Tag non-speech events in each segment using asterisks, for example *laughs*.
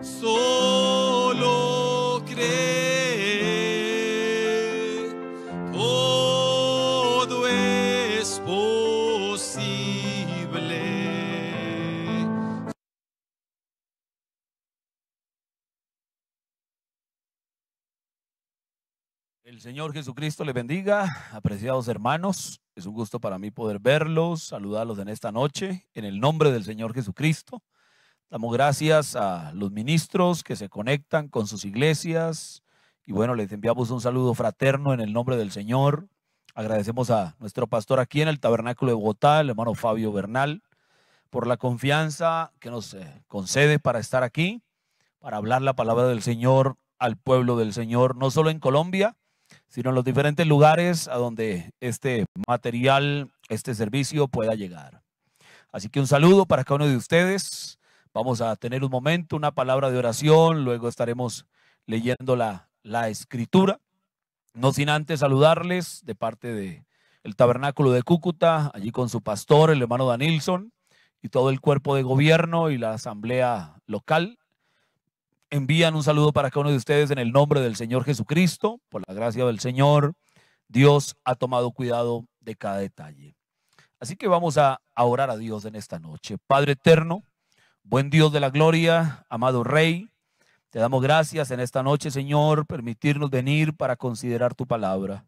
solo cree, todo es posible. El Señor Jesucristo le bendiga, apreciados hermanos. Es un gusto para mí poder verlos, saludarlos en esta noche, en el nombre del Señor Jesucristo. Damos gracias a los ministros que se conectan con sus iglesias. Y bueno, les enviamos un saludo fraterno en el nombre del Señor. Agradecemos a nuestro pastor aquí en el Tabernáculo de Bogotá, el hermano Fabio Bernal, por la confianza que nos eh, concede para estar aquí, para hablar la palabra del Señor al pueblo del Señor, no solo en Colombia, sino en los diferentes lugares a donde este material, este servicio pueda llegar. Así que un saludo para cada uno de ustedes. Vamos a tener un momento, una palabra de oración, luego estaremos leyendo la, la escritura. No sin antes saludarles de parte de el Tabernáculo de Cúcuta, allí con su pastor, el hermano Danilson, y todo el cuerpo de gobierno y la asamblea local envían un saludo para cada uno de ustedes en el nombre del Señor Jesucristo. Por la gracia del Señor, Dios ha tomado cuidado de cada detalle. Así que vamos a, orar a Dios en esta noche. Padre eterno, buen Dios de la gloria, amado Rey, te damos gracias en esta noche, Señor, permitirnos venir para considerar tu palabra.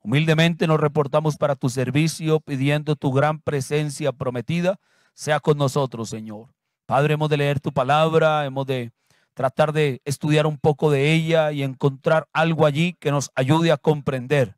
Humildemente nos reportamos para tu servicio, pidiendo tu gran presencia prometida sea con nosotros, Señor. Padre, hemos de leer tu palabra, hemos de tratar de estudiar un poco de ella y encontrar algo allí que nos ayude a comprender,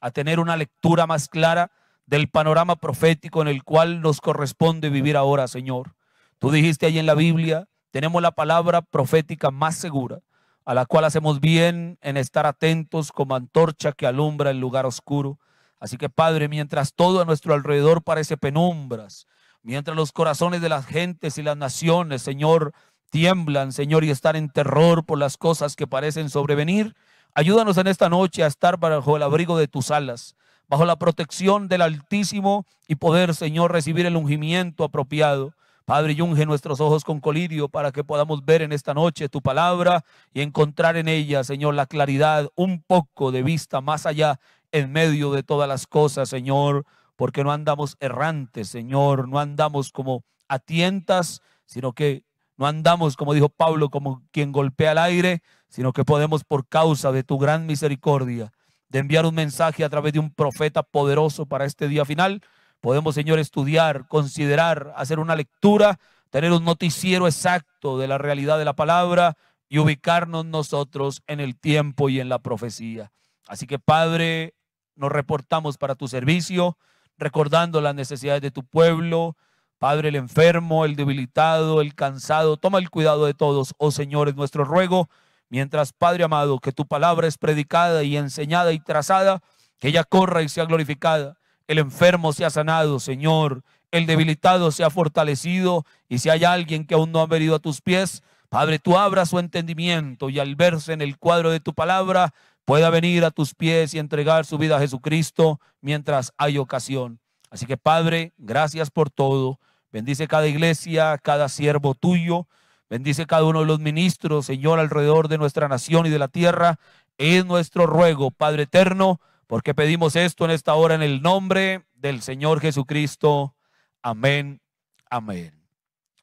a tener una lectura más clara del panorama profético en el cual nos corresponde vivir ahora, Señor. Tú dijiste ahí en la Biblia, tenemos la palabra profética más segura, a la cual hacemos bien en estar atentos como antorcha que alumbra el lugar oscuro. Así que, Padre, mientras todo a nuestro alrededor parece penumbras, mientras los corazones de las gentes y las naciones, Señor, tiemblan, Señor, y están en terror por las cosas que parecen sobrevenir. Ayúdanos en esta noche a estar bajo el abrigo de tus alas, bajo la protección del Altísimo y poder, Señor, recibir el ungimiento apropiado. Padre, y unge nuestros ojos con colirio para que podamos ver en esta noche tu palabra y encontrar en ella, Señor, la claridad, un poco de vista más allá en medio de todas las cosas, Señor, porque no andamos errantes, Señor, no andamos como a tientas, sino que no andamos, como dijo Pablo, como quien golpea al aire, sino que podemos, por causa de tu gran misericordia, de enviar un mensaje a través de un profeta poderoso para este día final. Podemos, Señor, estudiar, considerar, hacer una lectura, tener un noticiero exacto de la realidad de la palabra y ubicarnos nosotros en el tiempo y en la profecía. Así que, Padre, nos reportamos para tu servicio, recordando las necesidades de tu pueblo, Padre, el enfermo, el debilitado, el cansado, toma el cuidado de todos, oh Señor, es nuestro ruego. Mientras, Padre amado, que tu palabra es predicada y enseñada y trazada, que ella corra y sea glorificada. El enfermo sea sanado, Señor. El debilitado sea fortalecido. Y si hay alguien que aún no ha venido a tus pies, Padre, tú abra su entendimiento y al verse en el cuadro de tu palabra, pueda venir a tus pies y entregar su vida a Jesucristo mientras hay ocasión. Así que Padre, gracias por todo. Bendice cada iglesia, cada siervo tuyo. Bendice cada uno de los ministros, Señor, alrededor de nuestra nación y de la tierra. Es nuestro ruego, Padre eterno, porque pedimos esto en esta hora en el nombre del Señor Jesucristo. Amén, amén.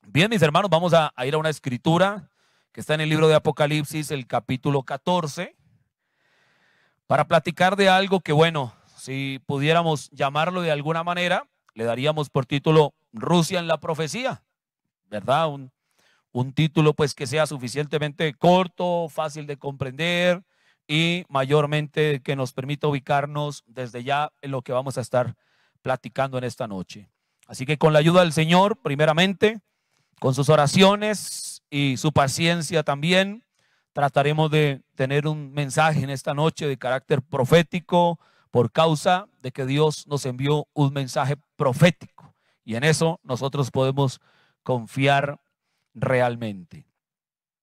Bien, mis hermanos, vamos a, ir a una escritura que está en el libro de Apocalipsis, el capítulo 14, para platicar de algo que, bueno, si pudiéramos llamarlo de alguna manera, le daríamos por título Rusia en la profecía, ¿verdad? Un, título pues que sea suficientemente corto, fácil de comprender y mayormente que nos permita ubicarnos desde ya en lo que vamos a estar platicando en esta noche. Así que con la ayuda del Señor, primeramente, con sus oraciones y su paciencia también, trataremos de tener un mensaje en esta noche de carácter profético, por causa de que Dios nos envió un mensaje profético. Y en eso nosotros podemos confiar realmente.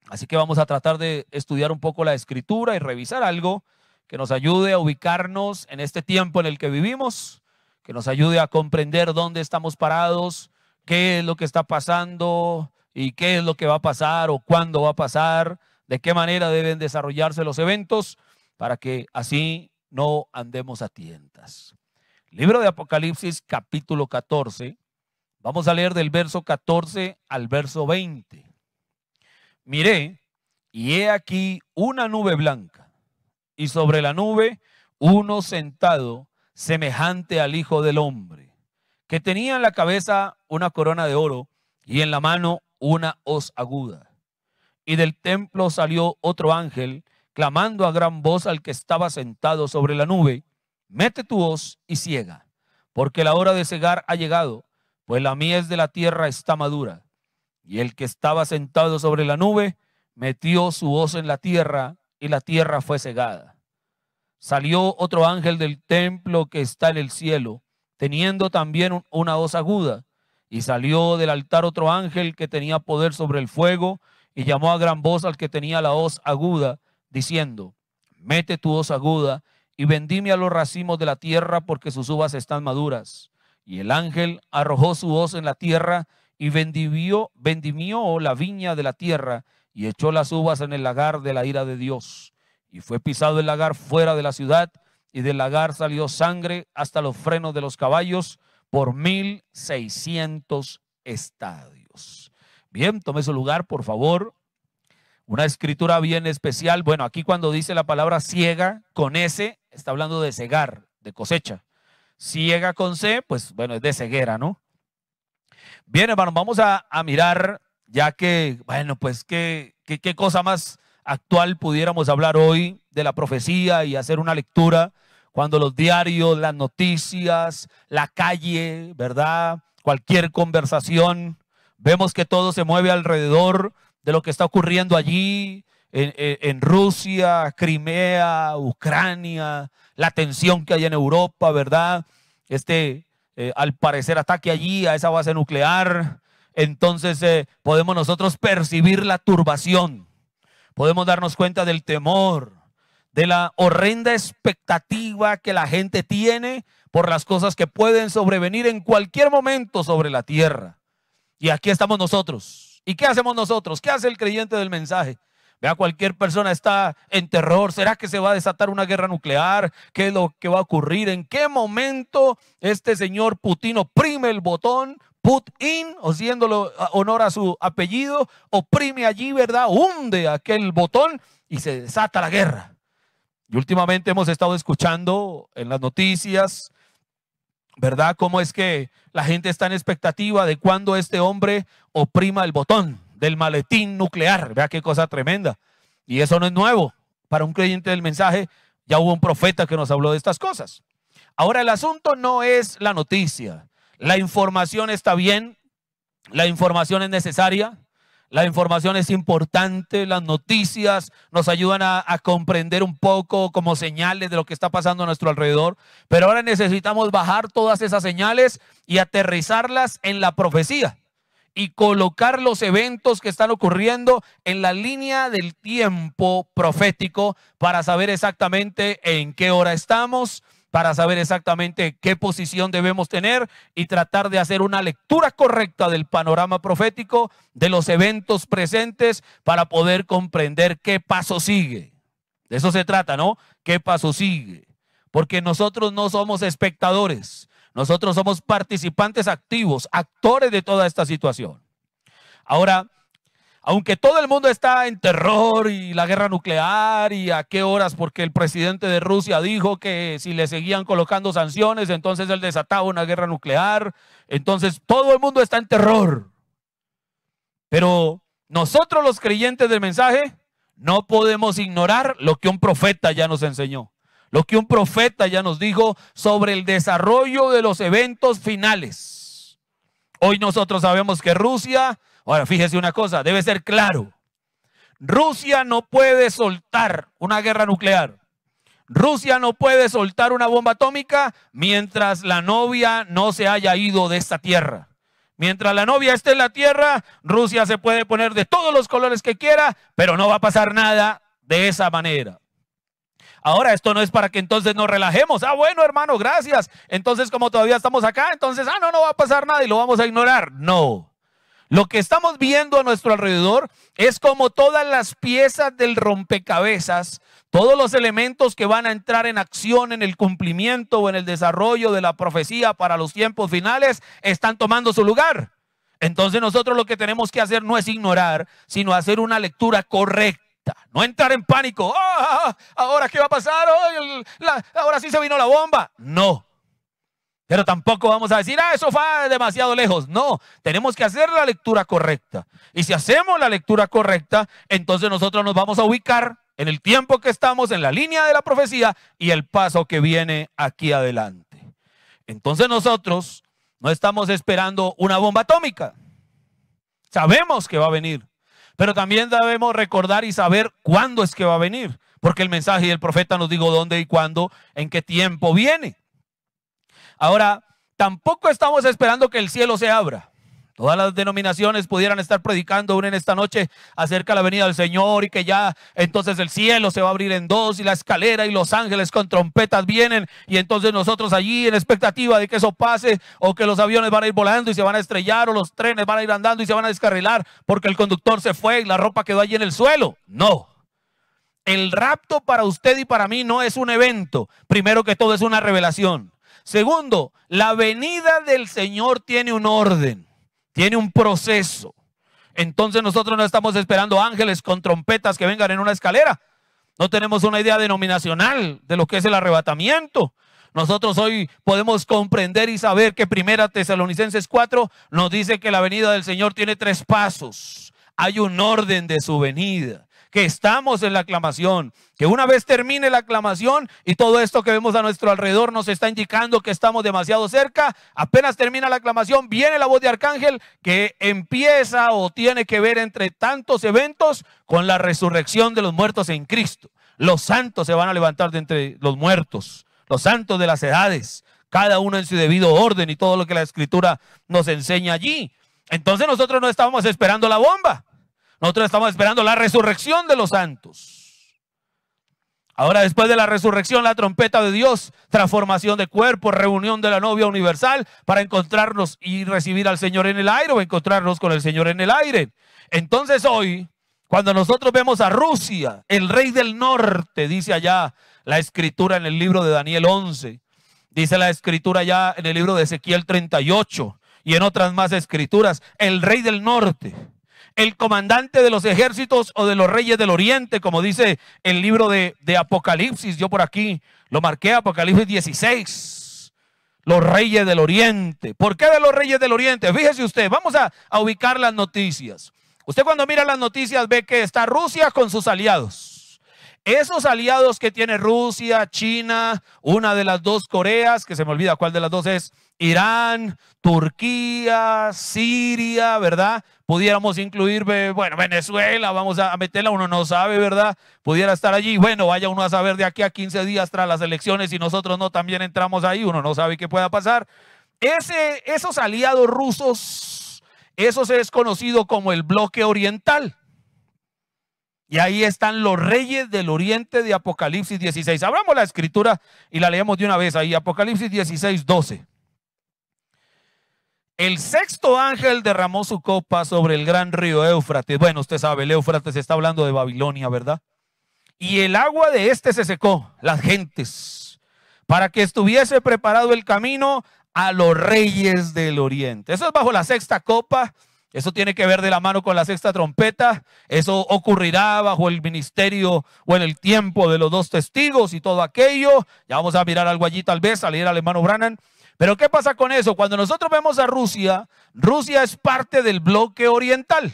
Así que vamos a tratar de estudiar un poco la escritura y revisar algo que nos ayude a ubicarnos en este tiempo en el que vivimos, que nos ayude a comprender dónde estamos parados, qué es lo que está pasando y qué es lo que va a pasar o cuándo va a pasar, de qué manera deben desarrollarse los eventos, para que así no andemos a tientas. Libro de Apocalipsis capítulo 14. Vamos a leer del verso 14 al verso 20. Miré y he aquí una nube blanca y sobre la nube uno sentado semejante al Hijo del Hombre, que tenía en la cabeza una corona de oro y en la mano una hoz aguda. Y del templo salió otro ángel clamando a gran voz al que estaba sentado sobre la nube, mete tu hoz y ciega, porque la hora de cegar ha llegado, pues la mies de la tierra está madura. Y el que estaba sentado sobre la nube metió su hoz en la tierra y la tierra fue cegada. Salió otro ángel del templo que está en el cielo, teniendo también una hoz aguda, y salió del altar otro ángel que tenía poder sobre el fuego, y llamó a gran voz al que tenía la hoz aguda, diciendo, mete tu hoz aguda y vendime a los racimos de la tierra porque sus uvas están maduras. Y el ángel arrojó su hoz en la tierra y vendivió vendimió la viña de la tierra y echó las uvas en el lagar de la ira de Dios. Y fue pisado el lagar fuera de la ciudad y del lagar salió sangre hasta los frenos de los caballos por mil seiscientos estadios. Bien, tome su lugar, por favor. Una escritura bien especial. Bueno, aquí cuando dice la palabra ciega con S, está hablando de cegar, de cosecha. Ciega con C, pues bueno, es de ceguera, ¿no? Bien, hermanos, vamos a, mirar, ya que, bueno, pues qué, qué cosa más actual pudiéramos hablar hoy de la profecía y hacer una lectura cuando los diarios, las noticias, la calle, ¿verdad? Cualquier conversación, vemos que todo se mueve alrededor de lo que está ocurriendo allí en, Rusia, Crimea, Ucrania, la tensión que hay en Europa, ¿verdad? Este, eh, al parecer, ataque allí a esa base nuclear. Entonces eh, podemos nosotros percibir la turbación, podemos darnos cuenta del temor, de la horrenda expectativa que la gente tiene por las cosas que pueden sobrevenir en cualquier momento sobre la tierra. Y aquí estamos nosotros ¿Y qué hacemos nosotros? ¿Qué hace el creyente del mensaje? Vea, cualquier persona está en terror. ¿Será que se va a desatar una guerra nuclear? ¿Qué es lo que va a ocurrir? ¿En qué momento este señor Putin oprime el botón? Putin, o siéndolo honor a su apellido, oprime allí, ¿verdad? Hunde aquel botón y se desata la guerra. Y últimamente hemos estado escuchando en las noticias ¿verdad? ¿Cómo es que la gente está en expectativa de cuando este hombre oprima el botón del maletín nuclear? Vea qué cosa tremenda. Y eso no es nuevo. Para un creyente del mensaje, ya hubo un profeta que nos habló de estas cosas. Ahora, el asunto no es la noticia. La información está bien, la información es necesaria, la información es importante, las noticias nos ayudan a, comprender un poco como señales de lo que está pasando a nuestro alrededor, pero ahora necesitamos bajar todas esas señales y aterrizarlas en la profecía y colocar los eventos que están ocurriendo en la línea del tiempo profético para saber exactamente en qué hora estamos, para saber exactamente qué posición debemos tener y tratar de hacer una lectura correcta del panorama profético, de los eventos presentes, para poder comprender qué paso sigue. De eso se trata, ¿no? ¿Qué paso sigue? Porque nosotros no somos espectadores, nosotros somos participantes activos, actores de toda esta situación. Ahora, aunque todo el mundo está en terror y la guerra nuclear y a qué horas, porque el presidente de Rusia dijo que si le seguían colocando sanciones, entonces él desataba una guerra nuclear. Entonces todo el mundo está en terror. Pero nosotros los creyentes del mensaje no podemos ignorar lo que un profeta ya nos enseñó, lo que un profeta ya nos dijo sobre el desarrollo de los eventos finales. Hoy nosotros sabemos que Rusia Ahora, fíjese una cosa, debe ser claro. Rusia no puede soltar una guerra nuclear. Rusia no puede soltar una bomba atómica mientras la novia no se haya ido de esta tierra. Mientras la novia esté en la tierra, Rusia se puede poner de todos los colores que quiera, pero no va a pasar nada de esa manera. Ahora, esto no es para que entonces nos relajemos. Ah, bueno, hermano, gracias. Entonces, como todavía estamos acá, entonces, ah, no, no va a pasar nada y lo vamos a ignorar. No. Lo que estamos viendo a nuestro alrededor es como todas las piezas del rompecabezas, todos los elementos que van a entrar en acción en el cumplimiento o en el desarrollo de la profecía para los tiempos finales, están tomando su lugar. Entonces nosotros lo que tenemos que hacer no es ignorar, sino hacer una lectura correcta. No entrar en pánico. Ah, ah, ah, ahora qué va a pasar. ahora sí se vino la bomba. No. Pero tampoco vamos a decir, ah, eso fue demasiado lejos. No, tenemos que hacer la lectura correcta. Y si hacemos la lectura correcta, entonces nosotros nos vamos a ubicar en el tiempo que estamos, en la línea de la profecía y el paso que viene aquí adelante. Entonces nosotros no estamos esperando una bomba atómica. Sabemos que va a venir, pero también debemos recordar y saber cuándo es que va a venir, porque el mensaje del profeta nos dijo dónde y cuándo, en qué tiempo viene. Ahora, tampoco estamos esperando que el cielo se abra. Todas las denominaciones pudieran estar predicando una en esta noche acerca de la venida del Señor y que ya entonces el cielo se va a abrir en dos y la escalera y los ángeles con trompetas vienen y entonces nosotros allí en expectativa de que eso pase o que los aviones van a ir volando y se van a estrellar o los trenes van a ir andando y se van a descarrilar porque el conductor se fue y la ropa quedó allí en el suelo. No. El rapto para usted y para mí no es un evento. Primero que todo es una revelación. Segundo, la venida del Señor tiene un orden, tiene un proceso. Entonces nosotros no estamos esperando ángeles con trompetas que vengan en una escalera. No tenemos una idea denominacional de lo que es el arrebatamiento. Nosotros hoy podemos comprender y saber que Primera Tesalonicenses 4 nos dice que la venida del Señor tiene tres pasos. Hay un orden de su venida que estamos en la aclamación, que una vez termine la aclamación y todo esto que vemos a nuestro alrededor nos está indicando que estamos demasiado cerca, apenas termina la aclamación, viene la voz de arcángel que empieza o tiene que ver entre tantos eventos con la resurrección de los muertos en Cristo. Los santos se van a levantar de entre los muertos, los santos de las edades, cada uno en su debido orden y todo lo que la escritura nos enseña allí. Entonces nosotros no estábamos esperando la bomba. Nosotros estamos esperando la resurrección de los santos. Ahora después de la resurrección, la trompeta de Dios, transformación de cuerpo, reunión de la novia universal para encontrarnos y recibir al Señor en el aire o encontrarnos con el Señor en el aire. Entonces hoy, cuando nosotros vemos a Rusia, el rey del norte, dice allá la escritura en el libro de Daniel 11, dice la escritura ya en el libro de Ezequiel 38 y en otras más escrituras, el rey del norte el comandante de los ejércitos o de los reyes del oriente, como dice el libro de, Apocalipsis. Yo por aquí lo marqué, Apocalipsis 16. Los reyes del oriente. ¿Por qué de los reyes del oriente? Fíjese usted, vamos a, a ubicar las noticias. Usted cuando mira las noticias ve que está Rusia con sus aliados. Esos aliados que tiene Rusia, China, una de las dos Coreas, que se me olvida cuál de las dos es, Irán, Turquía, Siria, ¿verdad? Pudiéramos incluir, bueno, Venezuela, vamos a meterla, uno no sabe, ¿verdad? Pudiera estar allí, bueno, vaya uno a saber de aquí a 15 días tras las elecciones y nosotros no también entramos ahí, uno no sabe qué pueda pasar. Ese, esos aliados rusos, eso es conocido como el bloque oriental. Y ahí están los reyes del oriente de Apocalipsis 16. Abramos la escritura y la leemos de una vez ahí, Apocalipsis 16, 12. El sexto ángel derramó su copa sobre el gran río Éufrates. Bueno, usted sabe, el Éufrates está hablando de Babilonia, ¿verdad? Y el agua de este se secó, las gentes, para que estuviese preparado el camino a los reyes del oriente. Eso es bajo la sexta copa. Eso tiene que ver de la mano con la sexta trompeta. Eso ocurrirá bajo el ministerio o en el tiempo de los dos testigos y todo aquello. Ya vamos a mirar algo allí tal vez, a leer al hermano Brannan. Pero ¿qué pasa con eso? Cuando nosotros vemos a Rusia, Rusia es parte del bloque oriental.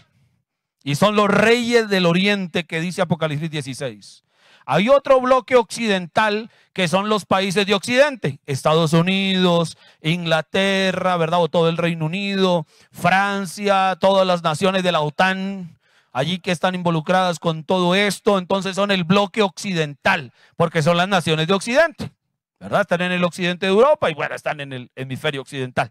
Y son los reyes del oriente que dice Apocalipsis 16. Hay otro bloque occidental que son los países de Occidente, Estados Unidos, Inglaterra, ¿verdad? O todo el Reino Unido, Francia, todas las naciones de la OTAN, allí que están involucradas con todo esto, entonces son el bloque occidental, porque son las naciones de Occidente. ¿verdad? Están en el occidente de Europa y bueno, están en el hemisferio occidental.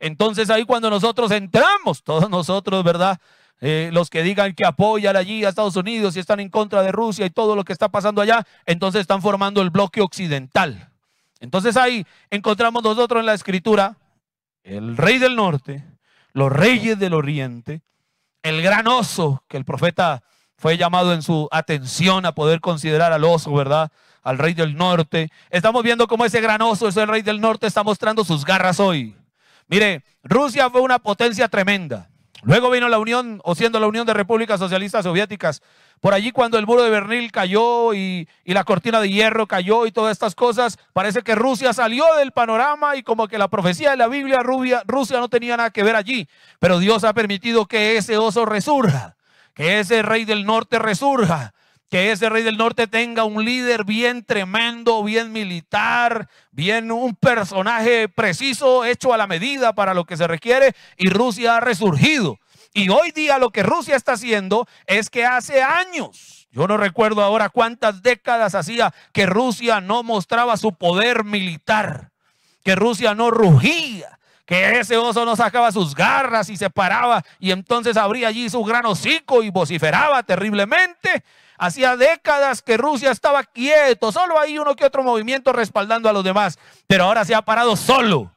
Entonces ahí cuando nosotros entramos, todos nosotros, ¿verdad? Eh, los que digan que apoyan allí a Estados Unidos y están en contra de Rusia y todo lo que está pasando allá, entonces están formando el bloque occidental. Entonces ahí encontramos nosotros en la escritura el rey del norte, los reyes del oriente, el gran oso, que el profeta fue llamado en su atención a poder considerar al oso, ¿verdad? al rey del norte. Estamos viendo cómo ese gran oso, ese rey del norte, está mostrando sus garras hoy. Mire, Rusia fue una potencia tremenda. Luego vino la Unión, o siendo la Unión de Repúblicas Socialistas Soviéticas, por allí cuando el muro de Bernil cayó y, y, la cortina de hierro cayó y todas estas cosas, parece que Rusia salió del panorama y como que la profecía de la Biblia, Rubia, Rusia no tenía nada que ver allí, pero Dios ha permitido que ese oso resurja, que ese rey del norte resurja, que ese rey del norte tenga un líder bien tremendo, bien militar, bien un personaje preciso, hecho a la medida para lo que se requiere, y Rusia ha resurgido. Y hoy día lo que Rusia está haciendo es que hace años, yo no recuerdo ahora cuántas décadas hacía que Rusia no mostraba su poder militar, que Rusia no rugía, que ese oso no sacaba sus garras y se paraba y entonces abría allí su gran hocico y vociferaba terriblemente. Hacía décadas que Rusia estaba quieto, solo hay uno que otro movimiento respaldando a los demás, pero ahora se ha parado solo.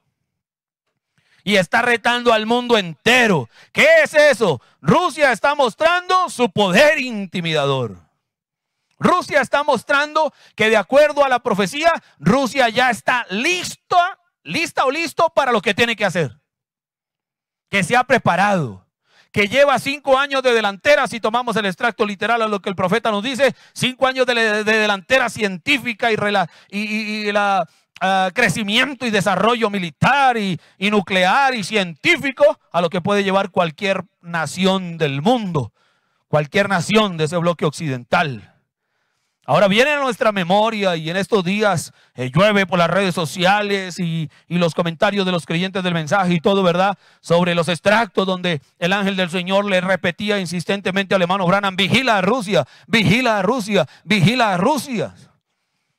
Y está retando al mundo entero. ¿Qué es eso? Rusia está mostrando su poder intimidador. Rusia está mostrando que de acuerdo a la profecía, Rusia ya está lista, lista o listo para lo que tiene que hacer. Que se ha preparado que lleva cinco años de delantera, si tomamos el extracto literal a lo que el profeta nos dice, cinco años de, delantera científica y, rela, y, ah, crecimiento y desarrollo militar y nuclear y científico a lo que puede llevar cualquier nación del mundo, cualquier nación de ese bloque occidental. Ahora viene a nuestra memoria y en estos días eh, llueve por las redes sociales y, y, los comentarios de los creyentes del mensaje y todo, ¿verdad? Sobre los extractos donde el ángel del Señor le repetía insistentemente al hermano Branham, vigila a Rusia, vigila a Rusia, vigila a Rusia.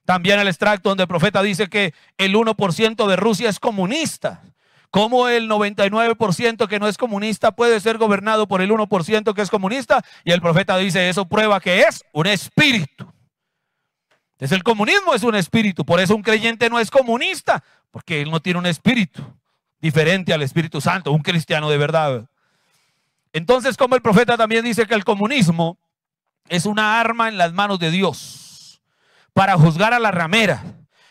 También el extracto donde el profeta dice que el 1% de Rusia es comunista. ¿Cómo el 99% que no es comunista puede ser gobernado por el 1% que es comunista? Y el profeta dice, eso prueba que es un espíritu. Entonces el comunismo es un espíritu, por eso un creyente no es comunista, porque él no tiene un espíritu diferente al Espíritu Santo, un cristiano de verdad. Entonces, como el profeta también dice que el comunismo es una arma en las manos de Dios para juzgar a la ramera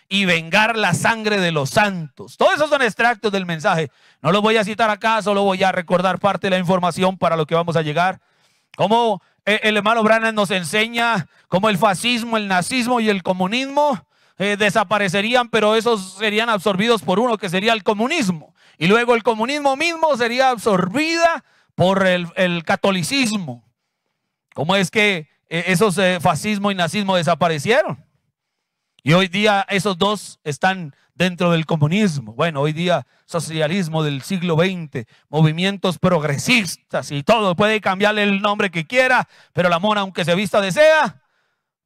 y vengar la sangre de los santos. Todos esos son extractos del mensaje. No los voy a citar acá, solo voy a recordar parte de la información para lo que vamos a llegar. Como eh, el hermano Brana nos enseña cómo el fascismo, el nazismo y el comunismo eh, desaparecerían, pero esos serían absorbidos por uno que sería el comunismo. Y luego el comunismo mismo sería absorbida por el, catolicismo. ¿Cómo es que eh, esos fascismo y nazismo desaparecieron? Y hoy día esos dos están dentro del comunismo. Bueno, hoy día socialismo del siglo XX, movimientos progresistas y todo. Puede cambiarle el nombre que quiera, pero la mona, aunque se vista desea,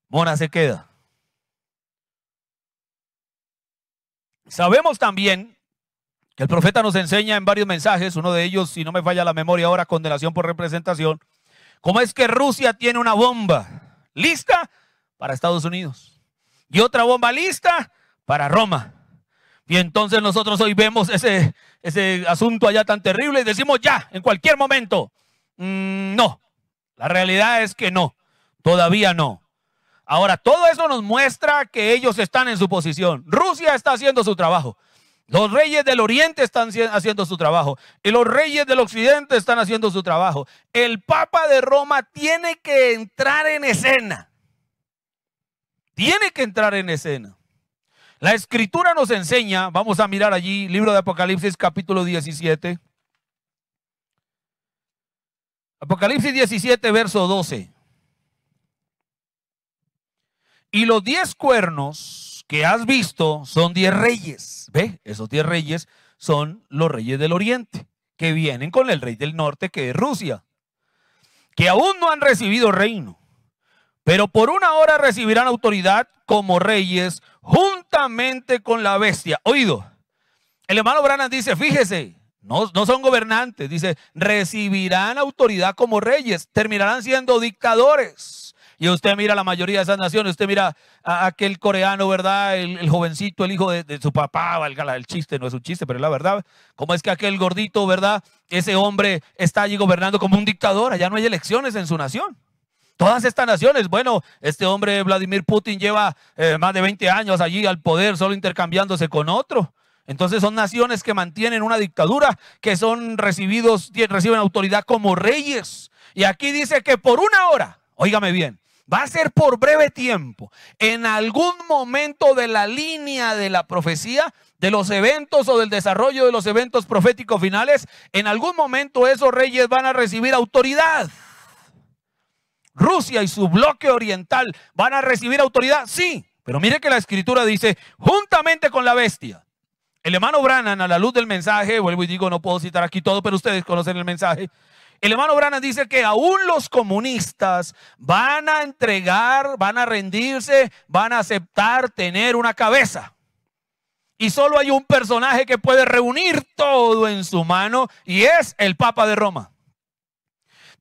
mona se queda. Sabemos también que el profeta nos enseña en varios mensajes, uno de ellos, si no me falla la memoria ahora, condenación por representación, cómo es que Rusia tiene una bomba lista para Estados Unidos y otra bomba lista para Roma. Y entonces nosotros hoy vemos ese, ese asunto allá tan terrible y decimos ya, en cualquier momento. Mm, no, la realidad es que no, todavía no. Ahora, todo eso nos muestra que ellos están en su posición. Rusia está haciendo su trabajo. Los reyes del oriente están haciendo su trabajo y los reyes del occidente están haciendo su trabajo. El Papa de Roma tiene que entrar en escena. Tiene que entrar en escena. La escritura nos enseña, vamos a mirar allí, libro de Apocalipsis capítulo 17. Apocalipsis 17, verso 12. Y los diez cuernos que has visto son diez reyes. ¿Ve? Esos diez reyes son los reyes del oriente, que vienen con el rey del norte, que es Rusia, que aún no han recibido reino, pero por una hora recibirán autoridad como reyes Juntos con la bestia. Oído, el hermano Branham dice, fíjese, no, son gobernantes, dice, recibirán autoridad como reyes, terminarán siendo dictadores. Y usted mira la mayoría de esas naciones, usted mira a aquel coreano, ¿verdad? El, jovencito, el hijo de, su papá, valga el chiste, no es un chiste, pero es la verdad. ¿Cómo es que aquel gordito, ¿verdad? Ese hombre está allí gobernando como un dictador, allá no hay elecciones en su nación todas estas naciones. Bueno, este hombre Vladimir Putin lleva eh, más de 20 años allí al poder, solo intercambiándose con otro. Entonces son naciones que mantienen una dictadura, que son recibidos, reciben autoridad como reyes. Y aquí dice que por una hora, óigame bien, va a ser por breve tiempo, en algún momento de la línea de la profecía, de los eventos o del desarrollo de los eventos proféticos finales, en algún momento esos reyes van a recibir autoridad. Rusia y su bloque oriental van a recibir autoridad, sí, pero mire que la escritura dice, juntamente con la bestia. El hermano Brannan, a la luz del mensaje, vuelvo y digo, no puedo citar aquí todo, pero ustedes conocen el mensaje. El hermano Brannan dice que aún los comunistas van a entregar, van a rendirse, van a aceptar tener una cabeza. Y solo hay un personaje que puede reunir todo en su mano y es el Papa de Roma.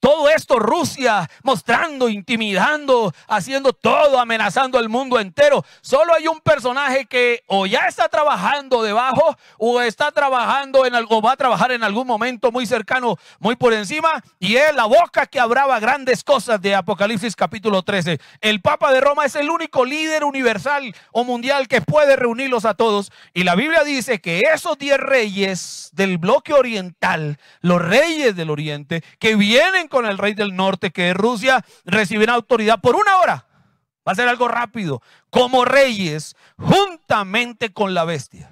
Todo esto Rusia mostrando, intimidando, haciendo todo, amenazando al mundo entero. Solo hay un personaje que o ya está trabajando debajo o está trabajando en algo, va a trabajar en algún momento muy cercano, muy por encima, y es la boca que abraba grandes cosas de Apocalipsis capítulo 13. El Papa de Roma es el único líder universal o mundial que puede reunirlos a todos. Y la Biblia dice que esos diez reyes del bloque oriental, los reyes del oriente, que vienen con el rey del norte, que es Rusia, recibirá autoridad por una hora. Va a ser algo rápido, como reyes, juntamente con la bestia.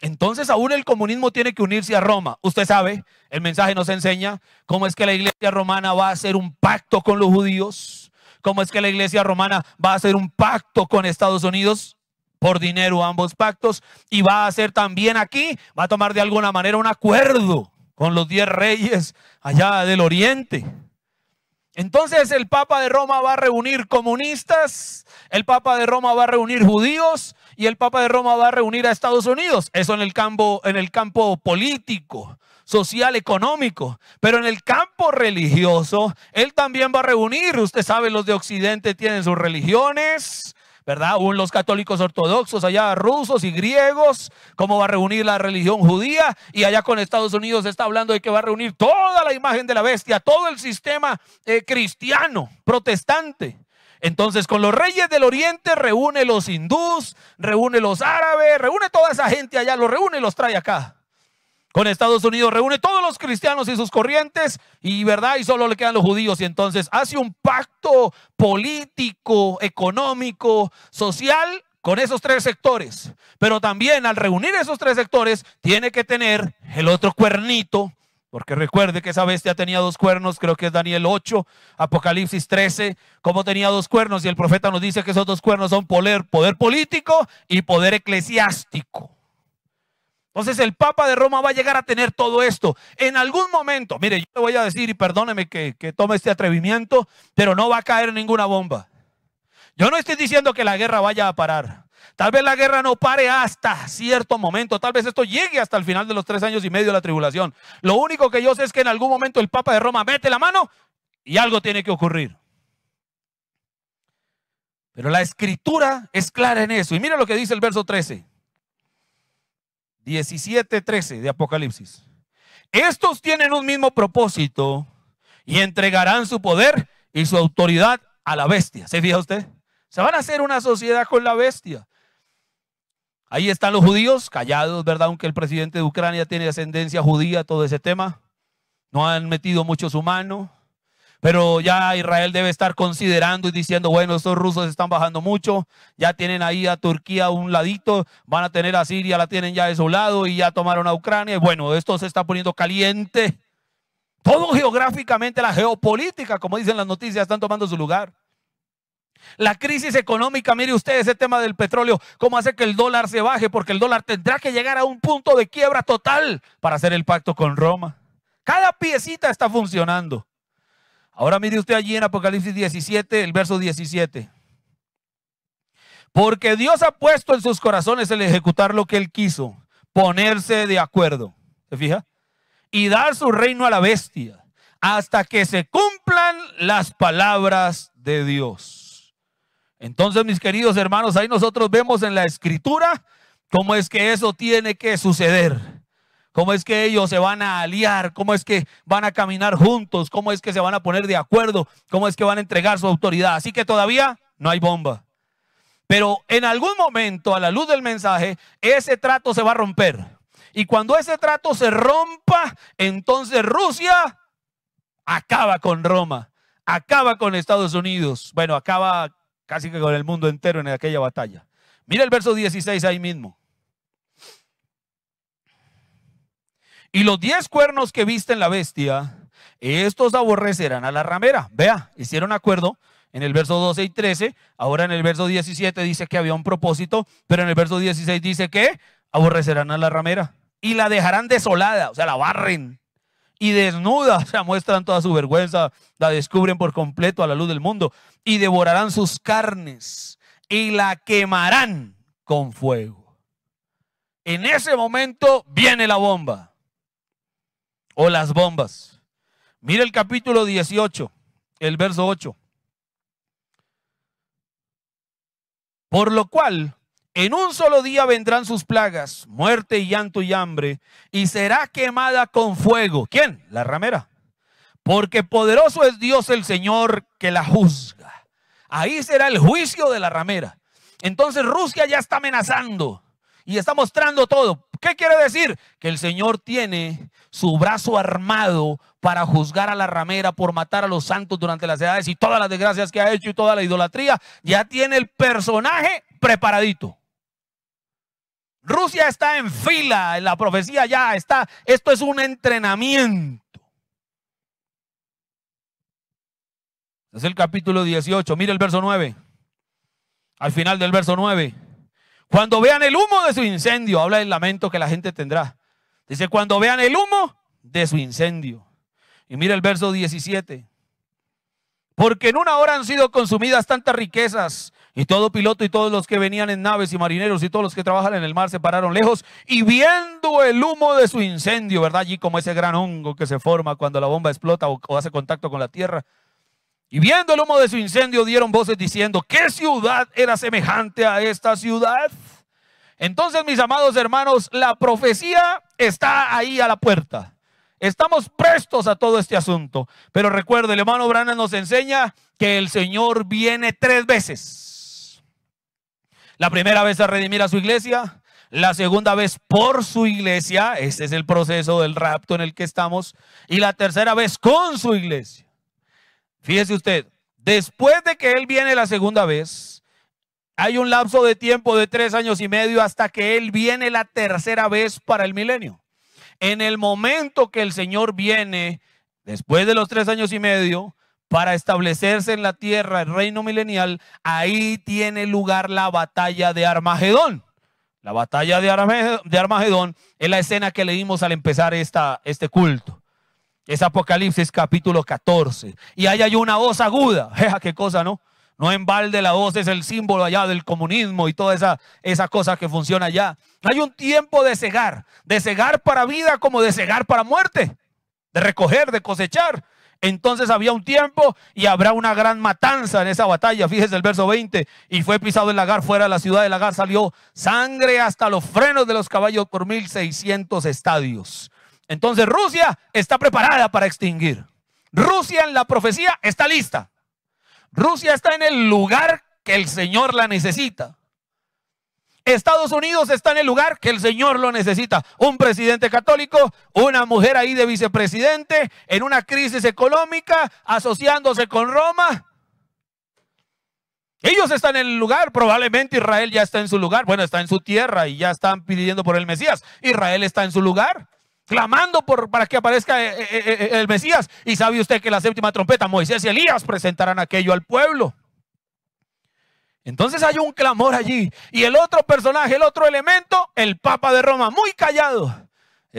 Entonces aún el comunismo tiene que unirse a Roma. Usted sabe, el mensaje nos enseña cómo es que la iglesia romana va a hacer un pacto con los judíos, cómo es que la iglesia romana va a hacer un pacto con Estados Unidos por dinero ambos pactos y va a hacer también aquí, va a tomar de alguna manera un acuerdo con los diez reyes allá del oriente. Entonces el Papa de Roma va a reunir comunistas, el Papa de Roma va a reunir judíos y el Papa de Roma va a reunir a Estados Unidos. Eso en el campo, en el campo político, social, económico. Pero en el campo religioso, él también va a reunir. Usted sabe, los de Occidente tienen sus religiones, ¿verdad? Un, los católicos ortodoxos allá, rusos y griegos, cómo va a reunir la religión judía y allá con Estados Unidos está hablando de que va a reunir toda la imagen de la bestia, todo el sistema eh, cristiano, protestante. Entonces con los reyes del oriente reúne los hindús, reúne los árabes, reúne toda esa gente allá, los reúne y los trae acá con Estados Unidos, reúne todos los cristianos y sus corrientes, y verdad, y solo le quedan los judíos. Y entonces hace un pacto político, económico, social con esos tres sectores. Pero también al reunir esos tres sectores, tiene que tener el otro cuernito. Porque recuerde que esa bestia tenía dos cuernos, creo que es Daniel 8, Apocalipsis 13, como tenía dos cuernos y el profeta nos dice que esos dos cuernos son poder, poder político y poder eclesiástico. Entonces el Papa de Roma va a llegar a tener todo esto. En algún momento, mire, yo le voy a decir, y perdóneme que, tome este atrevimiento, pero no va a caer ninguna bomba. Yo no estoy diciendo que la guerra vaya a parar. Tal vez la guerra no pare hasta cierto momento. Tal vez esto llegue hasta el final de los tres años y medio de la tribulación. Lo único que yo sé es que en algún momento el Papa de Roma mete la mano y algo tiene que ocurrir. Pero la escritura es clara en eso. Y mira lo que dice el verso 13. 17:13 de Apocalipsis. Estos tienen un mismo propósito y entregarán su poder y su autoridad a la bestia. ¿Se fija usted? Se van a hacer una sociedad con la bestia. Ahí están los judíos, callados, ¿verdad? Aunque el presidente de Ucrania tiene ascendencia judía, todo ese tema. No han metido mucho su mano. Pero ya Israel debe estar considerando y diciendo, bueno, estos rusos están bajando mucho, ya tienen ahí a Turquía a un ladito, van a tener a Siria, la tienen ya de su lado y ya tomaron a Ucrania. Y bueno, esto se está poniendo caliente. Todo geográficamente, la geopolítica, como dicen las noticias, están tomando su lugar. La crisis económica, mire usted ese tema del petróleo, cómo hace que el dólar se baje, porque el dólar tendrá que llegar a un punto de quiebra total para hacer el pacto con Roma. Cada piecita está funcionando. Ahora mire usted allí en Apocalipsis 17, el verso 17. Porque Dios ha puesto en sus corazones el ejecutar lo que Él quiso, ponerse de acuerdo. ¿Se fija? Y dar su reino a la bestia hasta que se cumplan las palabras de Dios. Entonces, mis queridos hermanos, ahí nosotros vemos en la escritura cómo es que eso tiene que suceder. ¿Cómo es que ellos se van a aliar? ¿Cómo es que van a caminar juntos? ¿Cómo es que se van a poner de acuerdo? ¿Cómo es que van a entregar su autoridad? Así que todavía no hay bomba. Pero en algún momento, a la luz del mensaje, ese trato se va a romper. Y cuando ese trato se rompa, entonces Rusia acaba con Roma, acaba con Estados Unidos. Bueno, acaba casi que con el mundo entero en aquella batalla. Mira el verso 16 ahí mismo. Y los diez cuernos que viste en la bestia, estos aborrecerán a la ramera. Vea, hicieron acuerdo en el verso 12 y 13. Ahora en el verso 17 dice que había un propósito, pero en el verso 16 dice que aborrecerán a la ramera y la dejarán desolada, o sea, la barren y desnuda, *laughs* o sea, muestran toda su vergüenza, la descubren por completo a la luz del mundo y devorarán sus carnes y la quemarán con fuego. En ese momento viene la bomba o las bombas. Mira el capítulo 18, el verso 8. Por lo cual, en un solo día vendrán sus plagas, muerte y llanto y hambre, y será quemada con fuego. ¿Quién? La ramera. Porque poderoso es Dios el Señor que la juzga. Ahí será el juicio de la ramera. Entonces Rusia ya está amenazando y está mostrando todo. ¿Qué quiere decir? Que el Señor tiene su brazo armado para juzgar a la ramera por matar a los santos durante las edades y todas las desgracias que ha hecho y toda la idolatría. Ya tiene el personaje preparadito. Rusia está en fila, la profecía ya está. Esto es un entrenamiento. Es el capítulo 18, mire el verso 9. Al final del verso 9. Cuando vean el humo de su incendio, habla el lamento que la gente tendrá. Dice, cuando vean el humo de su incendio. Y mira el verso 17. Porque en una hora han sido consumidas tantas riquezas, y todo piloto y todos los que venían en naves y marineros y todos los que trabajan en el mar se pararon lejos y viendo el humo de su incendio, ¿verdad? Allí como ese gran hongo que se forma cuando la bomba explota o hace contacto con la tierra. Y viendo el humo de su incendio dieron voces diciendo, ¿qué ciudad era semejante a esta ciudad? Entonces, mis amados hermanos, la profecía está ahí a la puerta. Estamos prestos a todo este asunto. Pero recuerde, el hermano Brana nos enseña que el Señor viene tres veces. La primera vez a redimir a su iglesia, la segunda vez por su iglesia, este es el proceso del rapto en el que estamos, y la tercera vez con su iglesia. Fíjese usted, después de que Él viene la segunda vez, hay un lapso de tiempo de tres años y medio hasta que Él viene la tercera vez para el milenio. En el momento que el Señor viene, después de los tres años y medio, para establecerse en la tierra el reino milenial, ahí tiene lugar la batalla de Armagedón. La batalla de Armagedón, es la escena que leímos al empezar este culto. Es Apocalipsis capítulo 14. Y ahí hay una voz aguda. *laughs* Jeja, qué cosa, ¿no? No en balde la voz es el símbolo allá del comunismo y toda esa, esa cosa que funciona allá. Hay un tiempo de cegar, de cegar para vida como de cegar para muerte, de recoger, de cosechar. Entonces había un tiempo y habrá una gran matanza en esa batalla. Fíjese el verso 20. Y fue pisado el lagar fuera de la ciudad del lagar. Salió sangre hasta los frenos de los caballos por 1600 estadios. Entonces Rusia está preparada para extinguir. Rusia en la profecía está lista. Rusia está en el lugar que el Señor la necesita. Estados Unidos está en el lugar que el Señor lo necesita. Un presidente católico, una mujer ahí de vicepresidente, en una crisis económica, asociándose con Roma. Ellos están en el lugar, probablemente Israel ya está en su lugar, bueno, está en su tierra y ya están pidiendo por el Mesías. Israel está en su lugar clamando por, para que aparezca eh, eh, eh, el Mesías. Y sabe usted que la séptima trompeta, Moisés y Elías presentarán aquello al pueblo. Entonces hay un clamor allí. Y el otro personaje, el otro elemento, el Papa de Roma, muy callado.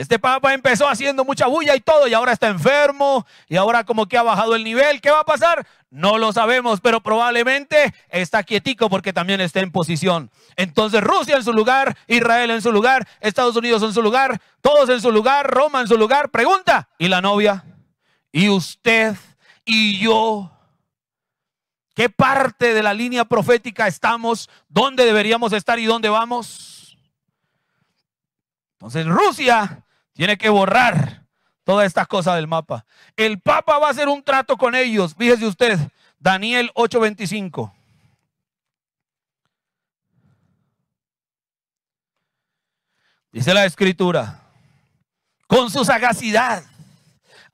Este papa empezó haciendo mucha bulla y todo, y ahora está enfermo, y ahora como que ha bajado el nivel. ¿Qué va a pasar? No lo sabemos, pero probablemente está quietico porque también está en posición. Entonces Rusia en su lugar, Israel en su lugar, Estados Unidos en su lugar, todos en su lugar, Roma en su lugar. Pregunta, ¿y la novia? ¿Y usted? ¿Y yo? ¿Qué parte de la línea profética estamos? ¿Dónde deberíamos estar y dónde vamos? Entonces Rusia tiene que borrar todas estas cosas del mapa. El Papa va a hacer un trato con ellos. Fíjese usted, Daniel 8:25. Dice la escritura, con su sagacidad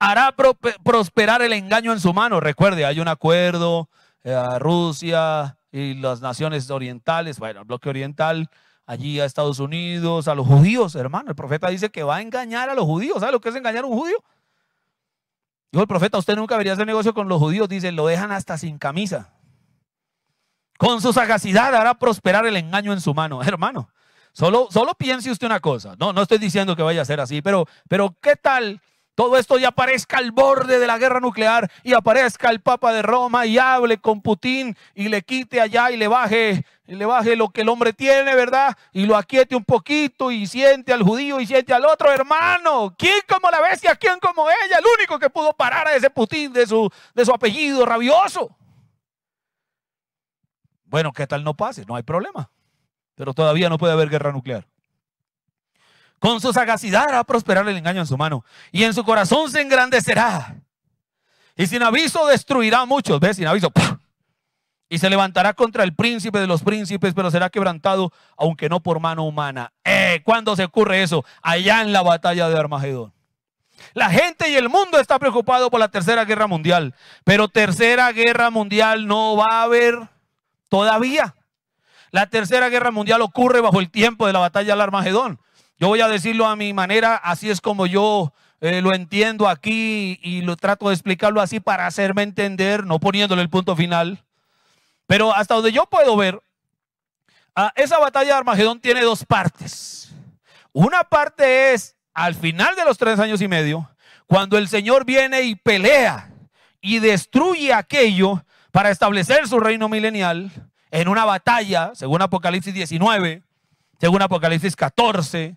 hará prosperar el engaño en su mano. Recuerde, hay un acuerdo, eh, a Rusia y las naciones orientales, bueno, el bloque oriental, allí a Estados Unidos, a los judíos, hermano. El profeta dice que va a engañar a los judíos. ¿Sabe lo que es engañar a un judío? Digo, el profeta, usted nunca vería hacer negocio con los judíos. Dice, lo dejan hasta sin camisa. Con su sagacidad hará prosperar el engaño en su mano. *laughs* Hermano, solo, solo piense usted una cosa. No, no estoy diciendo que vaya a ser así, pero, pero ¿qué tal? todo esto ya aparezca al borde de la guerra nuclear y aparezca el Papa de Roma y hable con Putin y le quite allá y le baje, le baje lo que el hombre tiene, ¿verdad? Y lo aquiete un poquito y siente al judío y siente al otro hermano. ¿Quién como la bestia? ¿Quién como ella? El único que pudo parar a ese Putin de su, de su apellido rabioso. Bueno, ¿qué tal no pase? No hay problema. Pero todavía no puede haber guerra nuclear. Con su sagacidad hará prosperar el engaño en su mano. Y en su corazón se engrandecerá. Y sin aviso destruirá muchos. ¿Ves? Sin aviso. Y se levantará contra el príncipe de los príncipes, pero será quebrantado, aunque no por mano humana. Eh, ¿Cuándo se ocurre eso? Allá en la batalla de Armagedón. La gente y el mundo está preocupado por la tercera guerra mundial. Pero tercera guerra mundial no va a haber todavía. La tercera guerra mundial ocurre bajo el tiempo de la batalla del Armagedón. Yo voy a decirlo a mi manera, así es como yo eh, lo entiendo aquí y lo trato de explicarlo así para hacerme entender, no poniéndole el punto final. Pero hasta donde yo puedo ver, ah, esa batalla de Armagedón tiene dos partes. Una parte es al final de los tres años y medio, cuando el Señor viene y pelea y destruye aquello para establecer su reino milenial en una batalla, según Apocalipsis 19, según Apocalipsis 14,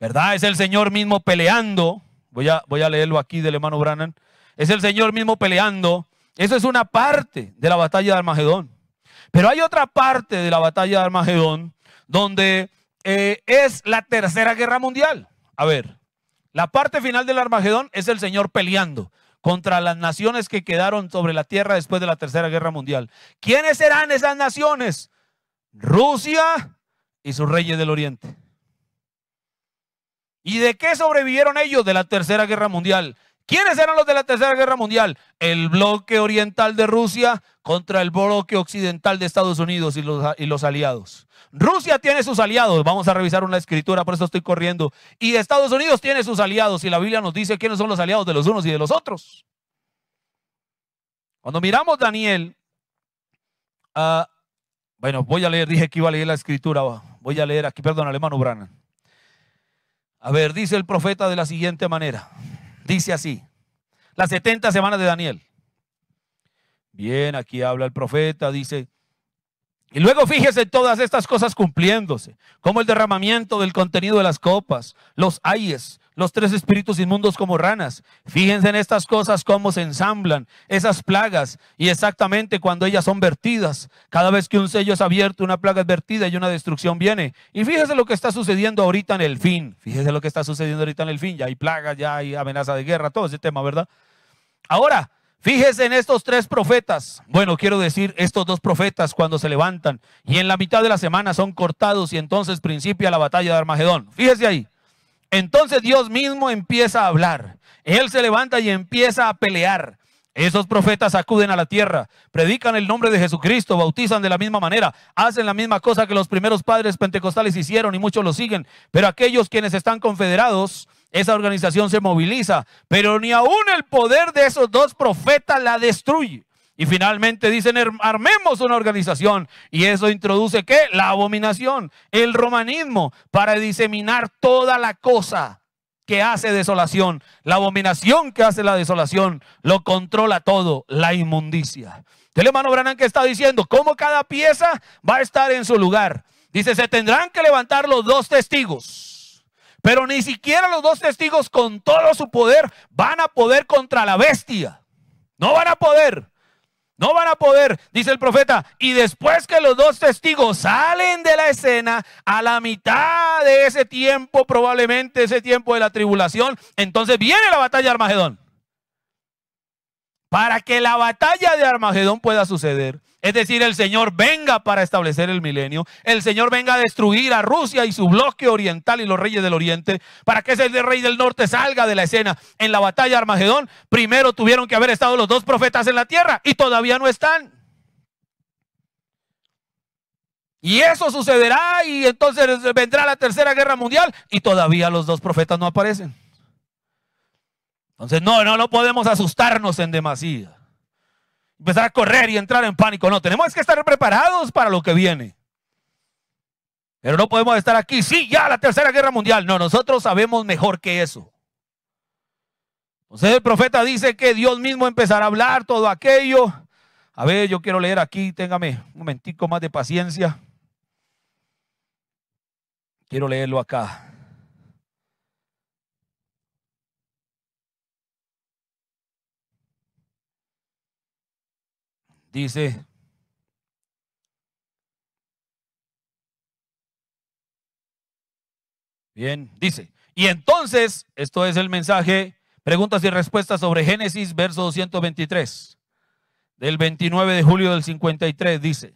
¿Verdad? Es el Señor mismo peleando. Voy a, voy a leerlo aquí del hermano Brannan. Es el Señor mismo peleando. Eso es una parte de la batalla de Armagedón. Pero hay otra parte de la batalla de Armagedón donde eh, es la tercera guerra mundial. A ver, la parte final del Armagedón es el Señor peleando contra las naciones que quedaron sobre la tierra después de la tercera guerra mundial. ¿Quiénes serán esas naciones? Rusia y sus reyes del oriente. ¿Y de qué sobrevivieron ellos? De la Tercera Guerra Mundial. ¿Quiénes eran los de la Tercera Guerra Mundial? El bloque oriental de Rusia contra el bloque occidental de Estados Unidos y los, aliados. Rusia tiene sus aliados, vamos a revisar una escritura, por eso estoy corriendo. Y Estados Unidos tiene sus aliados y la Biblia nos dice quiénes son los aliados de los unos y de los otros. Cuando miramos Daniel, ah, bueno, voy a leer, dije que iba a leer la escritura, voy a leer aquí, perdón, alemán Ubrana. A ver, dice el profeta de la siguiente manera. Dice así, las 70 semanas de Daniel. Bien, aquí habla el profeta, dice, y luego fíjese todas estas cosas cumpliéndose, como el derramamiento del contenido de las copas, los ayes, los tres espíritus inmundos como ranas. Fíjense en estas cosas cómo se ensamblan esas plagas y exactamente cuando ellas son vertidas. Cada vez que un sello es abierto, una plaga es vertida y una destrucción viene. Y fíjese lo que está sucediendo ahorita en el fin. Fíjese lo que está sucediendo ahorita en el fin. Ya hay plagas, ya hay amenaza de guerra, todo ese tema, ¿verdad? Ahora, Fíjese en estos tres profetas. Bueno, quiero decir, estos dos profetas cuando se levantan y en la mitad de la semana son cortados y entonces principia la batalla de Armagedón. Fíjese ahí. Entonces Dios mismo empieza a hablar. Él se levanta y empieza a pelear. Esos profetas acuden a la tierra, predican el nombre de Jesucristo, bautizan de la misma manera, hacen la misma cosa que los primeros padres pentecostales hicieron y muchos lo siguen. Pero aquellos quienes están confederados, esa organización se moviliza, pero ni aún el poder de esos dos profetas la destruye. Y finalmente dicen, armemos una organización. Y eso introduce que La abominación, el romanismo, para diseminar toda la cosa que hace desolación. La abominación que hace la desolación lo controla todo, la inmundicia. El hermano Branán que está diciendo, cómo cada pieza va a estar en su lugar. Dice, se tendrán que levantar los dos testigos. Pero ni siquiera los dos testigos con todo su poder van a poder contra la bestia. No van a poder. No van a poder, dice el profeta. Y después que los dos testigos salen de la escena, a la mitad de ese tiempo, probablemente ese tiempo de la tribulación, entonces viene la batalla de Armagedón. Para que la batalla de Armagedón pueda suceder, es decir, el Señor venga para establecer el milenio. El Señor venga a destruir a Rusia y su bloque oriental y los reyes del oriente para que ese rey del norte salga de la escena. En la batalla Armagedón, primero tuvieron que haber estado los dos profetas en la tierra y todavía no están. Y eso sucederá y entonces vendrá la tercera guerra mundial y todavía los dos profetas no aparecen. Entonces, no, no, no podemos asustarnos en demasía empezar a correr y entrar en pánico. No, tenemos que estar preparados para lo que viene. Pero no podemos estar aquí, sí, ya la tercera guerra mundial. No, nosotros sabemos mejor que eso. Entonces el profeta dice que Dios mismo empezará a hablar todo aquello. A ver, yo quiero leer aquí, téngame un momentico más de paciencia. Quiero leerlo acá. Dice, bien, dice, y entonces, esto es el mensaje, preguntas y respuestas sobre Génesis, verso 223, del 29 de julio del 53, dice,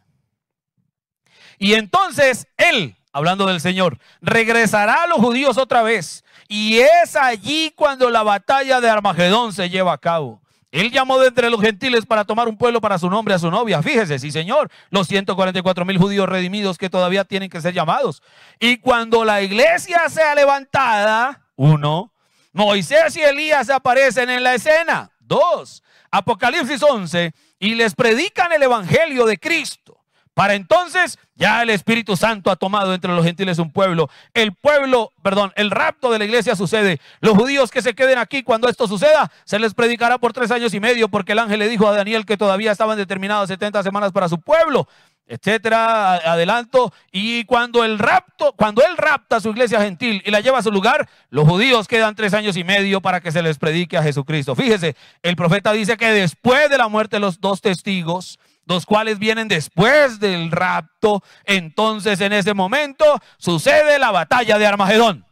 y entonces él, hablando del Señor, regresará a los judíos otra vez. Y es allí cuando la batalla de Armagedón se lleva a cabo. Él llamó de entre los gentiles para tomar un pueblo para su nombre, a su novia. Fíjese, sí, señor, los 144 mil judíos redimidos que todavía tienen que ser llamados. Y cuando la iglesia sea levantada, uno, Moisés y Elías aparecen en la escena. Dos, Apocalipsis 11, y les predican el evangelio de Cristo. Para entonces ya el Espíritu Santo ha tomado entre los gentiles un pueblo. El pueblo, perdón, el rapto de la iglesia sucede. Los judíos que se queden aquí cuando esto suceda, se les predicará por tres años y medio porque el ángel le dijo a Daniel que todavía estaban determinadas 70 semanas para su pueblo, etcétera, adelanto. Y cuando el rapto, cuando él rapta a su iglesia gentil y la lleva a su lugar, los judíos quedan tres años y medio para que se les predique a Jesucristo. Fíjese, el profeta dice que después de la muerte de los dos testigos, los cuales vienen después del rapto. Entonces en ese momento sucede la batalla de Armagedón.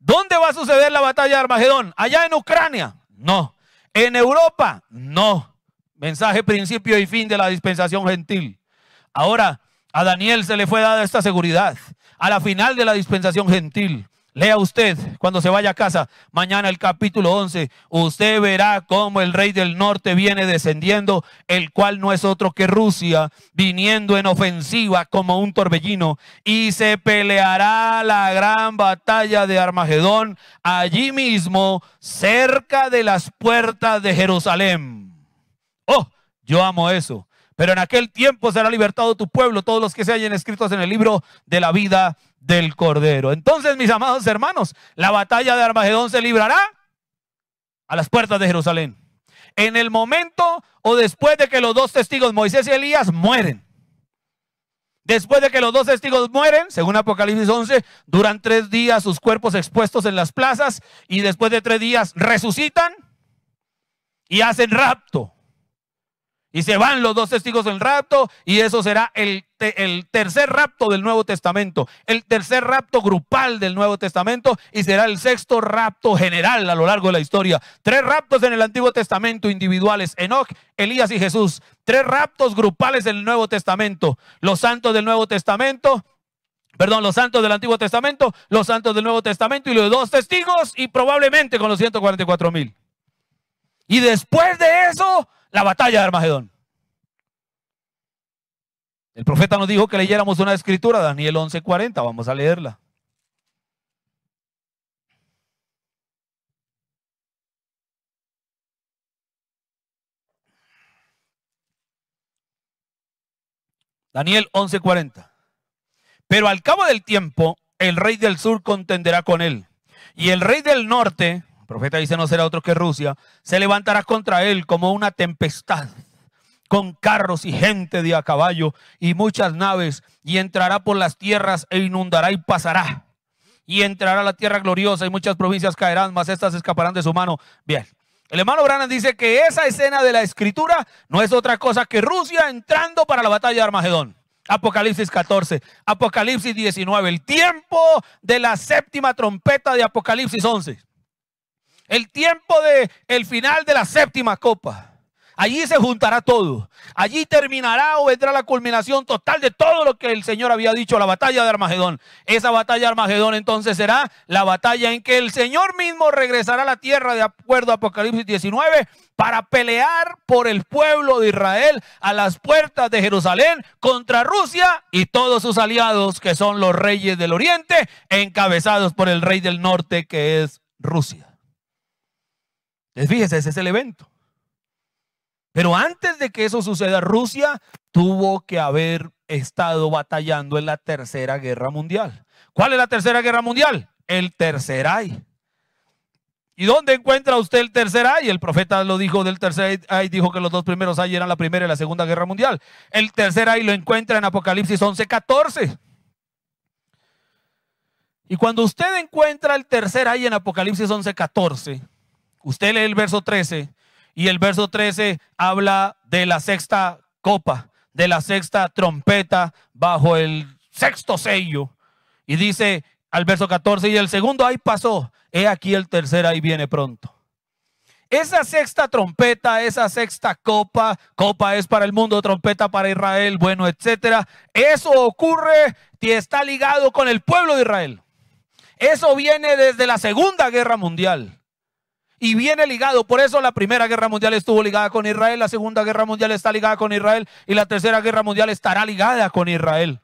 ¿Dónde va a suceder la batalla de Armagedón? ¿Allá en Ucrania? No. ¿En Europa? No. Mensaje principio y fin de la dispensación gentil. Ahora, a Daniel se le fue dada esta seguridad. A la final de la dispensación gentil Lea usted cuando se vaya a casa mañana el capítulo 11. Usted verá cómo el rey del norte viene descendiendo, el cual no es otro que Rusia, viniendo en ofensiva como un torbellino. Y se peleará la gran batalla de Armagedón allí mismo, cerca de las puertas de Jerusalén. Oh, yo amo eso. Pero en aquel tiempo será libertado tu pueblo, todos los que se hayan escritos en el libro de la vida del Cordero. Entonces, mis amados hermanos, la batalla de Armagedón se librará a las puertas de Jerusalén. En el momento o después de que los dos testigos, Moisés y Elías, mueren. Después de que los dos testigos mueren, según Apocalipsis 11, duran tres días sus cuerpos expuestos en las plazas y después de tres días resucitan y hacen rapto. Y se van los dos testigos en rapto y eso será el el tercer rapto del Nuevo Testamento, el tercer rapto grupal del Nuevo Testamento y será el sexto rapto general a lo largo de la historia. Tres raptos en el Antiguo Testamento individuales, Enoch, Elías y Jesús. Tres raptos grupales del Nuevo Testamento, los santos del Nuevo Testamento, perdón, los santos del Antiguo Testamento, los santos del Nuevo Testamento y los dos testigos y probablemente con los 144 mil. Y después de eso, la batalla de Armagedón. El profeta nos dijo que leyéramos una escritura, Daniel 11:40, vamos a leerla. Daniel 11:40. Pero al cabo del tiempo, el rey del sur contenderá con él. Y el rey del norte, el profeta dice no será otro que Rusia, se levantará contra él como una tempestad con carros y gente de a caballo y muchas naves, y entrará por las tierras e inundará y pasará. Y entrará a la tierra gloriosa y muchas provincias caerán, mas estas escaparán de su mano. Bien, el hermano Branham dice que esa escena de la escritura no es otra cosa que Rusia entrando para la batalla de Armagedón. Apocalipsis 14, Apocalipsis 19, el tiempo de la séptima trompeta de Apocalipsis 11, el tiempo de el final de la séptima copa. Allí se juntará todo. Allí terminará o vendrá la culminación total de todo lo que el Señor había dicho, la batalla de Armagedón. Esa batalla de Armagedón entonces será la batalla en que el Señor mismo regresará a la tierra de acuerdo a Apocalipsis 19 para pelear por el pueblo de Israel a las puertas de Jerusalén contra Rusia y todos sus aliados que son los reyes del oriente encabezados por el rey del norte que es Rusia. ese es el evento. Pero antes de que eso suceda, Rusia tuvo que haber estado batallando en la Tercera Guerra Mundial. ¿Cuál es la Tercera Guerra Mundial? El Tercer Ay. ¿Y dónde encuentra usted el tercer ay? El profeta lo dijo del tercer ay, dijo que los dos primeros ay eran la primera y la segunda guerra mundial. El tercer ay lo encuentra en Apocalipsis 11.14. Y cuando usted encuentra el tercer ay en Apocalipsis 11, 14, usted lee el verso 13 y el verso 13 habla de la sexta copa, de la sexta trompeta bajo el sexto sello. Y dice al verso 14, y el segundo ahí pasó, he aquí el tercer ahí viene pronto. Esa sexta trompeta, esa sexta copa, copa es para el mundo, trompeta para Israel, bueno, etcétera. Eso ocurre y está ligado con el pueblo de Israel. Eso viene desde la Segunda Guerra Mundial y viene ligado. Por eso la Primera Guerra Mundial estuvo ligada con Israel, la Segunda Guerra Mundial está ligada con Israel y la Tercera Guerra Mundial estará ligada con Israel.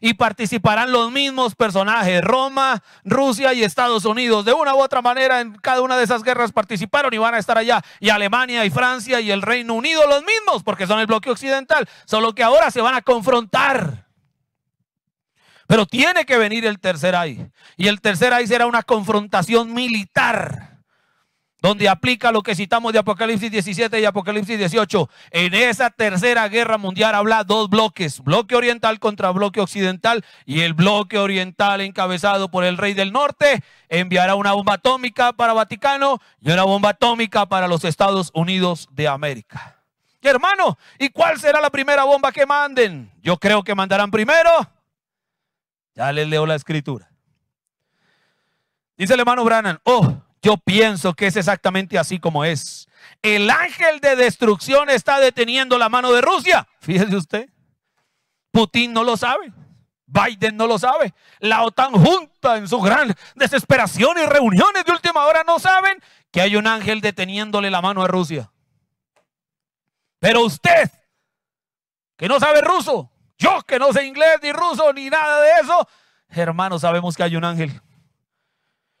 Y participarán los mismos personajes, Roma, Rusia y Estados Unidos. De una u otra manera, en cada una de esas guerras participaron y van a estar allá. Y Alemania y Francia y el Reino Unido, los mismos, porque son el bloque occidental. Solo que ahora se van a confrontar. Pero tiene que venir el tercer ahí. Y el tercer ahí será una confrontación militar donde aplica lo que citamos de Apocalipsis 17 y Apocalipsis 18. En esa tercera guerra mundial habla dos bloques, bloque oriental contra bloque occidental, y el bloque oriental encabezado por el rey del norte enviará una bomba atómica para Vaticano y una bomba atómica para los Estados Unidos de América. Y hermano, ¿y cuál será la primera bomba que manden? Yo creo que mandarán primero. Ya les leo la escritura. Dice el hermano Brannan, oh, yo pienso que es exactamente así como es. El ángel de destrucción está deteniendo la mano de Rusia. Fíjese usted. Putin no lo sabe. Biden no lo sabe. La OTAN junta en su gran desesperación y reuniones de última hora no saben que hay un ángel deteniéndole la mano a Rusia. Pero usted, que no sabe ruso, yo que no sé inglés ni ruso ni nada de eso, hermano, sabemos que hay un ángel.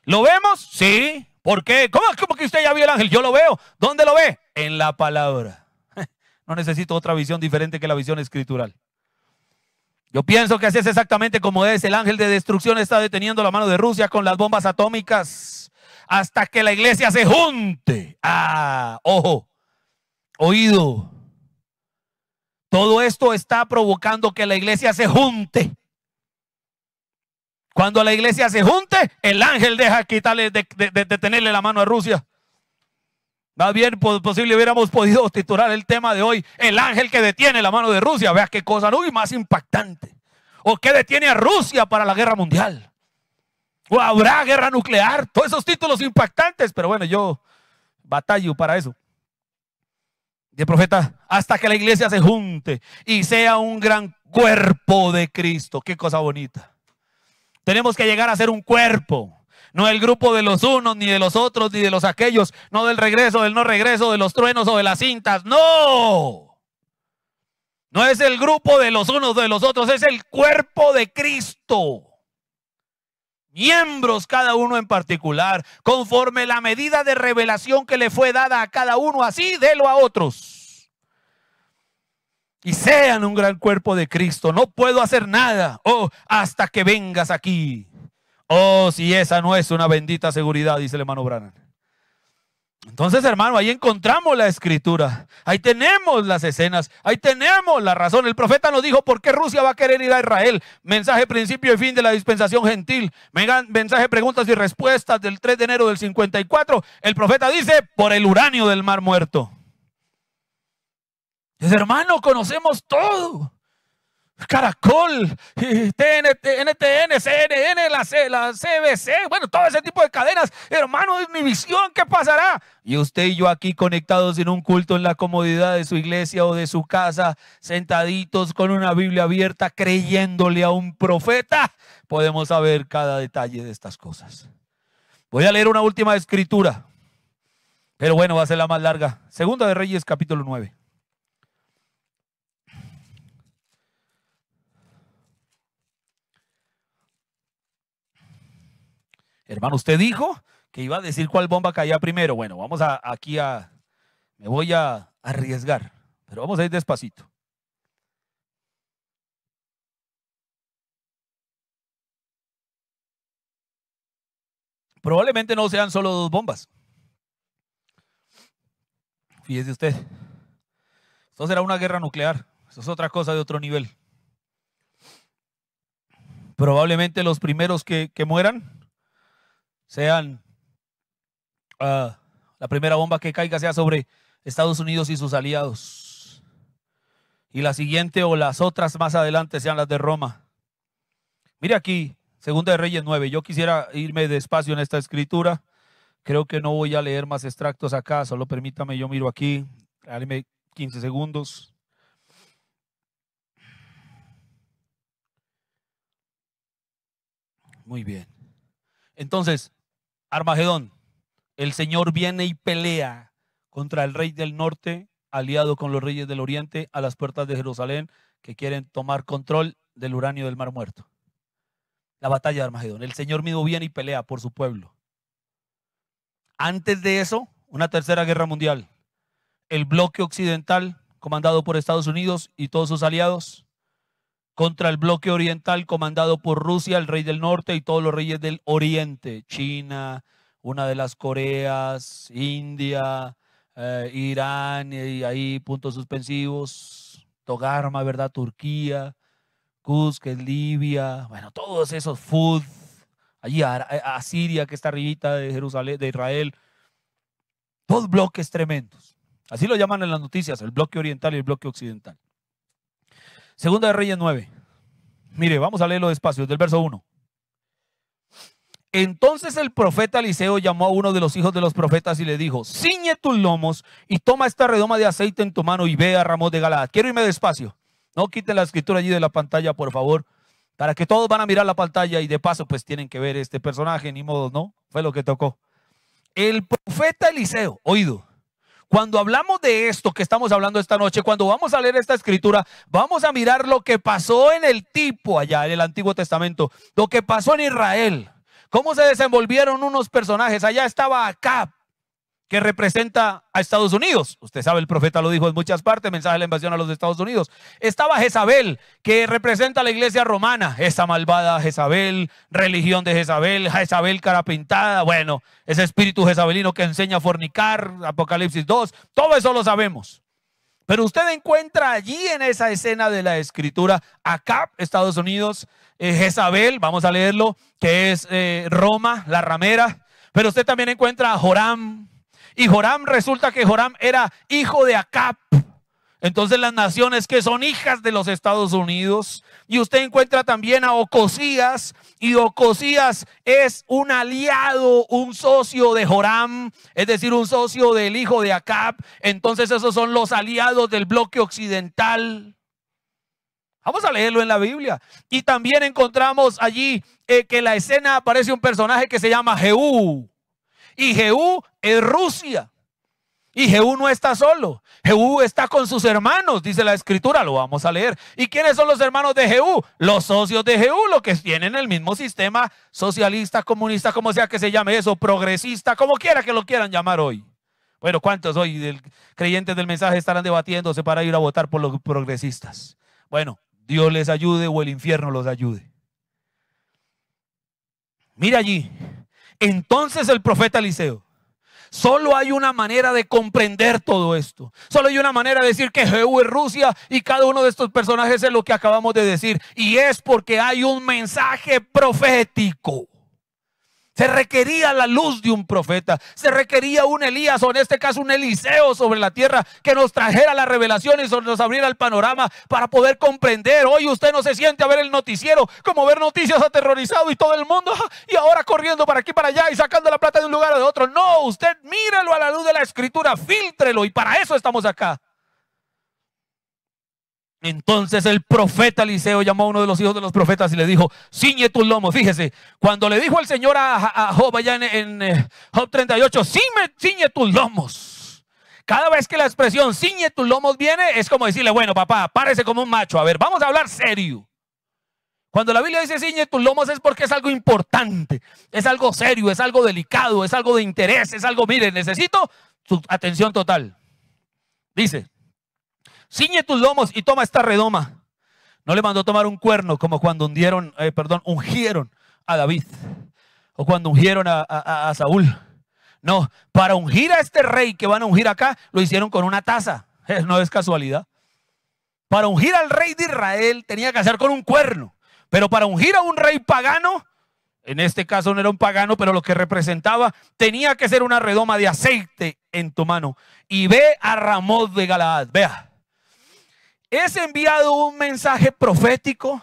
¿Lo vemos? Sí. ¿Por qué? ¿Cómo, que usted ya vio el ángel? Yo lo veo. ¿Dónde lo ve? En la palabra. *laughs* No necesito otra visión diferente que la visión escritural. Yo pienso que así es exactamente como es. El ángel de destrucción está deteniendo la mano de Rusia con las bombas atómicas hasta que la iglesia se junte. Ah, ojo, oído. Todo esto está provocando que la iglesia se junte. Cuando la iglesia se junte, el ángel deja quitarle, de, de, la mano a Rusia. Más bien pues, posible hubiéramos podido titular el tema de hoy, el ángel que detiene la mano de Rusia. Vea qué cosa, ¿no? más impactante. ¿O que detiene a Rusia para la guerra mundial? ¿O habrá guerra nuclear? Todos esos títulos impactantes, pero bueno, yo batallo para eso. De profeta, hasta que la iglesia se junte y sea un gran cuerpo de Cristo. Qué cosa bonita. Tenemos que llegar a ser un cuerpo. No el grupo de los unos, ni de los otros, ni de los aquellos. No del regreso, del no regreso, de los truenos o de las cintas. No. No es el grupo de los unos, de los otros. Es el cuerpo de Cristo. Miembros cada uno en particular, conforme la medida de revelación que le fue dada a cada uno, así délo a otros y sean un gran cuerpo de Cristo. No puedo hacer nada, oh, hasta que vengas aquí. Oh, si esa no es una bendita seguridad, dice el hermano Branham. Entonces, hermano, ahí encontramos la escritura, ahí tenemos las escenas, ahí tenemos la razón. El profeta nos dijo por qué Rusia va a querer ir a Israel. Mensaje principio y fin de la dispensación gentil. Mensaje preguntas y respuestas del 3 de enero del 54. El profeta dice, por el uranio del mar muerto. Hermano, conocemos todo. Caracol, TNT, NTN, CNN, la, C, CBC, bueno, todo ese tipo de cadenas. Hermano, es mi visión, ¿qué pasará? Y usted y yo aquí conectados en un culto en la comodidad de su iglesia o de su casa, sentaditos con una Biblia abierta, creyéndole a un profeta, podemos saber cada detalle de estas cosas. Voy a leer una última escritura, pero bueno, va a ser la más larga. Segunda de Reyes, capítulo 9. hermano, usted dijo que iba a decir cuál bomba caía primero. Bueno, vamos a, aquí a, me voy a arriesgar, pero vamos a ir despacito. Probablemente no sean solo dos bombas. Fíjese usted. Esto será una guerra nuclear. Eso es otra cosa de otro nivel. Probablemente los primeros que, que mueran sean ah, la primera bomba que caiga sea sobre Estados Unidos y sus aliados. Y la siguiente o las otras más adelante sean las de Roma. Mire aquí, Segunda de Reyes 9. Yo quisiera irme despacio en esta escritura. Creo que no voy a leer más extractos acá, solo permítame, yo miro aquí, dame 15 segundos. Muy bien. Entonces, Armagedón. El Señor viene y pelea contra el rey del norte, aliado con los reyes del oriente, a las puertas de Jerusalén, que quieren tomar control del uranio del mar muerto. La batalla de Armagedón. El Señor mismo viene y pelea por su pueblo. Antes de eso, una tercera guerra mundial. El bloque occidental, comandado por Estados Unidos y todos sus aliados, contra el bloque oriental comandado por Rusia, el rey del norte y todos los reyes del oriente, China, una de las Coreas, India, eh, Irán, y ahí puntos suspensivos, Togarma, ¿verdad? Turquía, Kuz, Libia, bueno, todos esos, food allí a, Siria, que está arribita de Jerusalén, de Israel, dos bloques tremendos. Así lo llaman en las noticias, el bloque oriental y el bloque occidental. Segunda de Reyes 9. Mire, vamos a leerlo despacio, del verso 1. Entonces el profeta Eliseo llamó a uno de los hijos de los profetas y le dijo, ciñe tus lomos y toma esta redoma de aceite en tu mano y ve a Ramón de Galaad. Quiero irme despacio. No quiten la escritura allí de la pantalla, por favor, para que todos van a mirar la pantalla y de paso pues tienen que ver este personaje, ni modo, ¿no? Fue lo que tocó. El profeta Eliseo, oído, cuando hablamos de esto que estamos hablando esta noche, cuando vamos a leer esta escritura, vamos a mirar lo que pasó en el tipo allá, en el Antiguo Testamento, lo que pasó en Israel, cómo se desenvolvieron unos personajes. Allá estaba Acá que representa a Estados Unidos. Usted sabe, el profeta lo dijo en muchas partes, mensaje de la invasión a los Estados Unidos. Estaba Jezabel, que representa a la iglesia romana, esa malvada Jezabel, religión de Jezabel, Jezabel cara pintada, bueno, ese espíritu jezabelino que enseña a fornicar, Apocalipsis 2, todo eso lo sabemos. Pero usted encuentra allí en esa escena de la escritura, acá, Estados Unidos, eh, Jezabel, vamos a leerlo, que es eh, Roma, la ramera, pero usted también encuentra a Joram, y Joram resulta que Joram era hijo de Acap. Entonces las naciones que son hijas de los Estados Unidos. Y usted encuentra también a Ocosías. Y Ocosías es un aliado, un socio de Joram, es decir, un socio del hijo de Acap. Entonces esos son los aliados del bloque occidental. Vamos a leerlo en la Biblia. Y también encontramos allí eh, que la escena aparece un personaje que se llama Jehú. Y Jehú es Rusia. Y Jehú no está solo. Jehú está con sus hermanos, dice la escritura, lo vamos a leer. ¿Y quiénes son los hermanos de Jehú? Los socios de Jehú, los que tienen el mismo sistema socialista, comunista, como sea que se llame eso, progresista, como quiera que lo quieran llamar hoy. Bueno, ¿cuántos hoy creyentes del mensaje estarán debatiéndose para ir a votar por los progresistas? Bueno, Dios les ayude o el infierno los ayude. Mira allí, entonces el profeta Eliseo, solo hay una manera de comprender todo esto. Solo hay una manera de decir que Jehová es Rusia y cada uno de estos personajes es lo que acabamos de decir. Y es porque hay un mensaje profético. Se requería la luz de un profeta, se requería un Elías o en este caso un Eliseo sobre la tierra que nos trajera las revelaciones y nos abriera el panorama para poder comprender. Hoy usted no se siente a ver el noticiero como ver noticias aterrorizado y todo el mundo ah, y ahora corriendo para aquí para allá y sacando la plata de un lugar a de otro. No, usted míralo a la luz de la escritura, filtrelo y para eso estamos acá. Entonces el profeta Eliseo llamó a uno de los hijos de los profetas y le dijo, ciñe tus lomos. Fíjese, cuando le dijo el Señor a, Job allá en, eh, Job 38, ciñe, tus lomos. Cada vez que la expresión ciñe tus lomos viene, es como decirle, bueno, papá, párese como un macho. A ver, vamos a hablar serio. Cuando la Biblia dice ciñe tus lomos es porque es algo importante, es algo serio, es algo delicado, es algo de interés, es algo, mire, necesito su atención total. Dice, ciñe tus lomos y toma esta redoma. No le mandó tomar un cuerno como cuando hundieron, eh, perdón, ungieron a David o cuando ungieron a, a Saúl. No, para ungir a este rey que van a ungir acá, lo hicieron con una taza. Eh, no es casualidad. Para ungir al rey de Israel tenía que hacer con un cuerno. Pero para ungir a un rey pagano, en este caso no era un pagano, pero lo que representaba, tenía que ser una redoma de aceite en tu mano. Y ve a Ramón de Galaad, vea es enviado un mensaje profético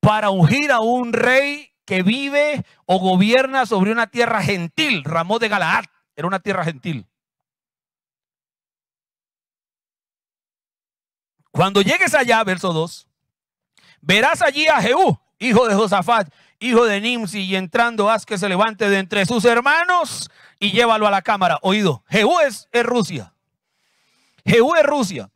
para ungir a un rey que vive o gobierna sobre una tierra gentil. Ramón de Galaad era una tierra gentil. Cuando llegues allá, verso 2, verás allí a Jehú, hijo de Josafat, hijo de Nimsi, y entrando haz que se levante de entre sus hermanos y llévalo a la cámara. Oído, Jehú es, es Rusia. Jehú es Rusia.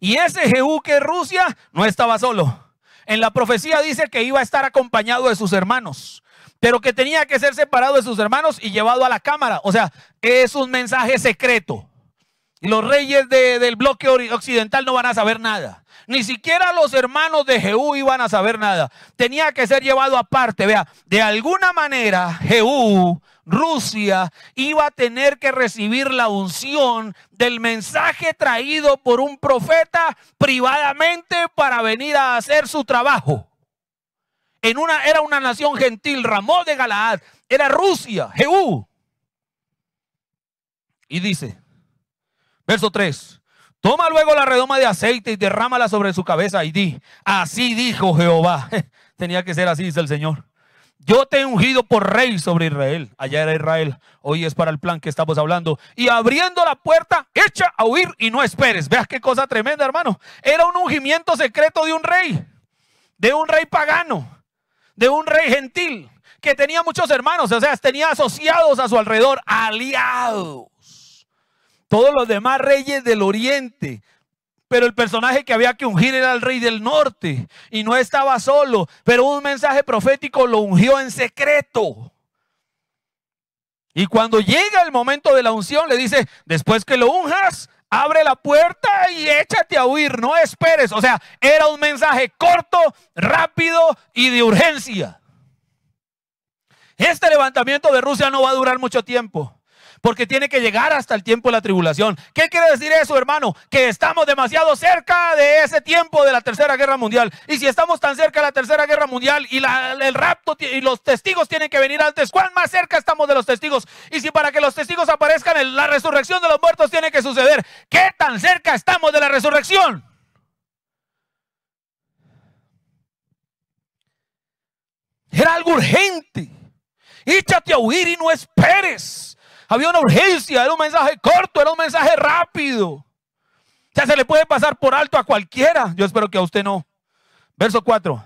Y ese Jehú que es Rusia no estaba solo. En la profecía dice que iba a estar acompañado de sus hermanos, pero que tenía que ser separado de sus hermanos y llevado a la cámara. O sea, es un mensaje secreto. Los reyes del bloque occidental no van a saber nada. Ni siquiera los hermanos de Jehú iban a saber nada. Tenía que ser llevado aparte. Vea, de alguna manera Jehú Rusia iba a tener que recibir la unción del mensaje traído por un profeta privadamente para venir a hacer su trabajo. En una, era una nación gentil, Ramón de Galaad, era Rusia, Jehú. Y dice, verso 3, toma luego la redoma de aceite y derrámala sobre su cabeza y di, así dijo Jehová. *laughs* Tenía que ser así, dice el Señor. Yo te he ungido por rey sobre Israel. Allá era Israel, hoy es para el plan que estamos hablando. Y abriendo la puerta, echa a huir y no esperes. Veas qué cosa tremenda, hermano. Era un ungimiento secreto de un rey, de un rey pagano, de un rey gentil, que tenía muchos hermanos, o sea, tenía asociados a su alrededor, aliados. Todos los demás reyes del oriente pero el personaje que había que ungir era el rey del norte y no estaba solo, pero un mensaje profético lo ungió en secreto. Y cuando llega el momento de la unción, le dice, después que lo unjas, abre la puerta y échate a huir, no esperes. O sea, era un mensaje corto, rápido y de urgencia. Este levantamiento de Rusia no va a durar mucho tiempo porque tiene que llegar hasta el tiempo de la tribulación. ¿Qué quiere decir eso, hermano? Que estamos demasiado cerca de ese tiempo de la Tercera Guerra Mundial. Y si estamos tan cerca de la Tercera Guerra Mundial y el rapto y los testigos tienen que venir antes, ¿cuán más cerca estamos de los testigos? Y si para que los testigos aparezcan, la resurrección de los muertos tiene que suceder, ¿qué tan cerca estamos de la resurrección? Era algo urgente. Échate a huir y no esperes. Había una urgencia, era un mensaje corto, era un mensaje rápido. Ya se le puede pasar por alto a cualquiera. Yo espero que a usted no. Verso 4.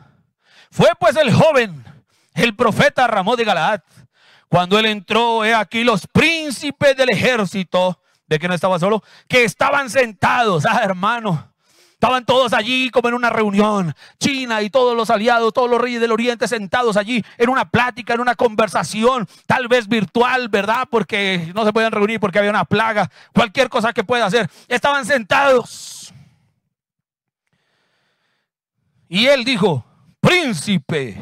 Fue pues el joven, el profeta Ramón de Galaad. Cuando él entró, he aquí los príncipes del ejército, de que no estaba solo, que estaban sentados. Ah, hermano. Estaban todos allí como en una reunión. China y todos los aliados, todos los reyes del oriente sentados allí en una plática, en una conversación, tal vez virtual, ¿verdad? Porque no se podían reunir porque había una plaga, cualquier cosa que pueda hacer. Estaban sentados. Y él dijo, príncipe,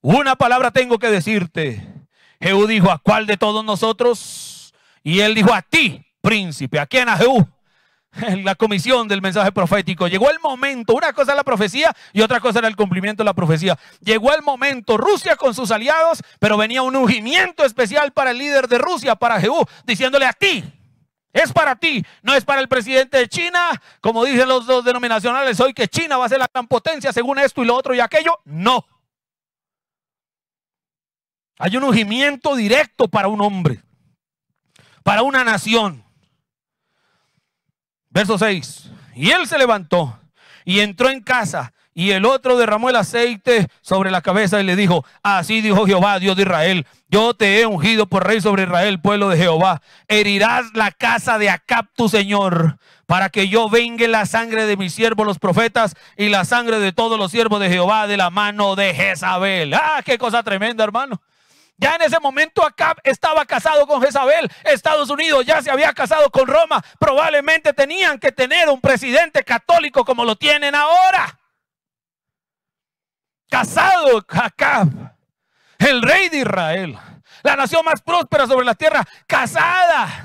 una palabra tengo que decirte. Jehú dijo, ¿a cuál de todos nosotros? Y él dijo, a ti, príncipe. ¿A quién? A Jehú. *laughs* la comisión del mensaje profético. Llegó el momento, una cosa era la profecía y otra cosa era el cumplimiento de la profecía. Llegó el momento, Rusia con sus aliados, pero venía un ungimiento especial para el líder de Rusia, para Jehú, diciéndole a ti. Es para ti, no es para el presidente de China, como dicen los dos denominacionales hoy, que China va a ser la gran potencia según esto y lo otro y aquello. No. Hay un ungimiento directo para un hombre, para una nación Verso 6. Y él se levantó y entró en casa. Y el otro derramó el aceite sobre la cabeza y le dijo, así dijo Jehová, Dios de Israel, yo te he ungido por rey sobre Israel, pueblo de Jehová. Herirás la casa de Acab, tu Señor, para que yo vengue la sangre de mis siervos los profetas y la sangre de todos los siervos de Jehová de la mano de Jezabel. Ah, qué cosa tremenda, hermano. Ya en ese momento Acab estaba casado con Jezabel. Estados Unidos ya se había casado con Roma. Probablemente tenían que tener un presidente católico como lo tienen ahora. Casado Acab, el rey de Israel, la nación más próspera sobre la tierra, casada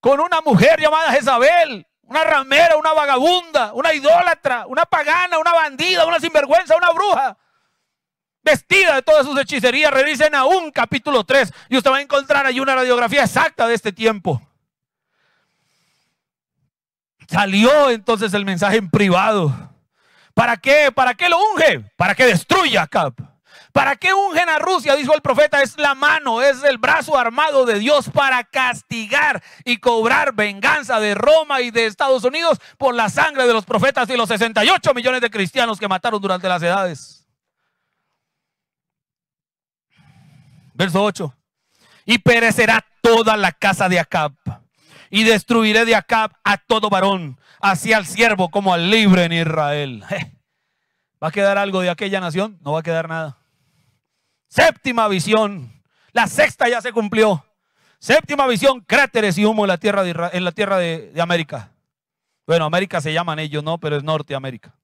con una mujer llamada Jezabel, una ramera, una vagabunda, una idólatra, una pagana, una bandida, una sinvergüenza, una bruja vestida de todas sus hechicerías, revisen aún capítulo 3 y usted va a encontrar ahí una radiografía exacta de este tiempo. Salió entonces el mensaje en privado. ¿Para qué? ¿Para qué lo unge? Para que destruya a ¿Para qué ungen a Rusia? Dijo el profeta, es la mano, es el brazo armado de Dios para castigar y cobrar venganza de Roma y de Estados Unidos por la sangre de los profetas y los 68 millones de cristianos que mataron durante las edades. Verso 8. Y perecerá toda la casa de Acab. Y destruiré de Acab a todo varón, así al siervo como al libre en Israel. *laughs* ¿Va a quedar algo de aquella nación? No va a quedar nada. Séptima visión. La sexta ya se cumplió. Séptima visión, cráteres y humo en la tierra de, en la tierra de América. Bueno, América se llaman ellos, ¿no? Pero es Norteamérica.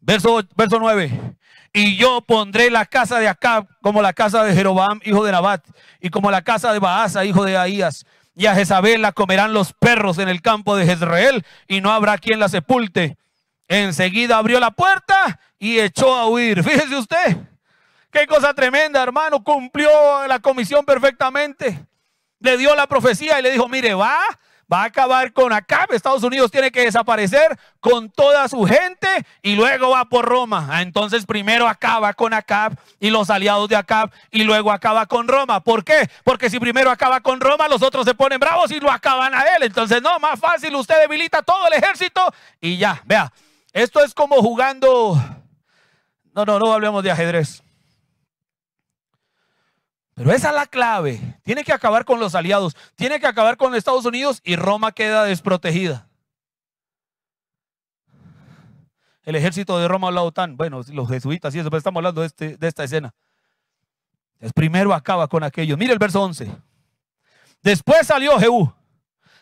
Verso, 9. Y yo pondré la casa de Acab como la casa de Jeroboam, hijo de Nabat, y como la casa de Baasa, hijo de Ahías. Y a Jezabel la comerán los perros en el campo de Jezreel, y no habrá quien la sepulte. Enseguida abrió la puerta y echó a huir. *laughs* Fíjese usted, qué cosa tremenda, hermano. Cumplió la comisión perfectamente. Le dio la profecía y le dijo, mire, va, va a acabar con ACAP. Estados Unidos tiene que desaparecer con toda su gente y luego va por Roma. Ah, entonces primero acaba con ACAP y los aliados de ACAP y luego acaba con Roma. ¿Por qué? Porque si primero acaba con Roma, los otros se ponen bravos y lo acaban a él. Entonces no, más fácil, usted debilita todo el ejército y ya, vea. Esto es como jugando... No, no, no hablemos de ajedrez. Pero esa es la clave. Tiene que acabar con los aliados, tiene que acabar con Estados Unidos y Roma queda desprotegida. El ejército de Roma o la OTAN, bueno, los jesuitas y eso, pero estamos hablando de, este, de esta escena. Entonces, primero acaba con aquellos. Mire el verso 11. Después salió Jehú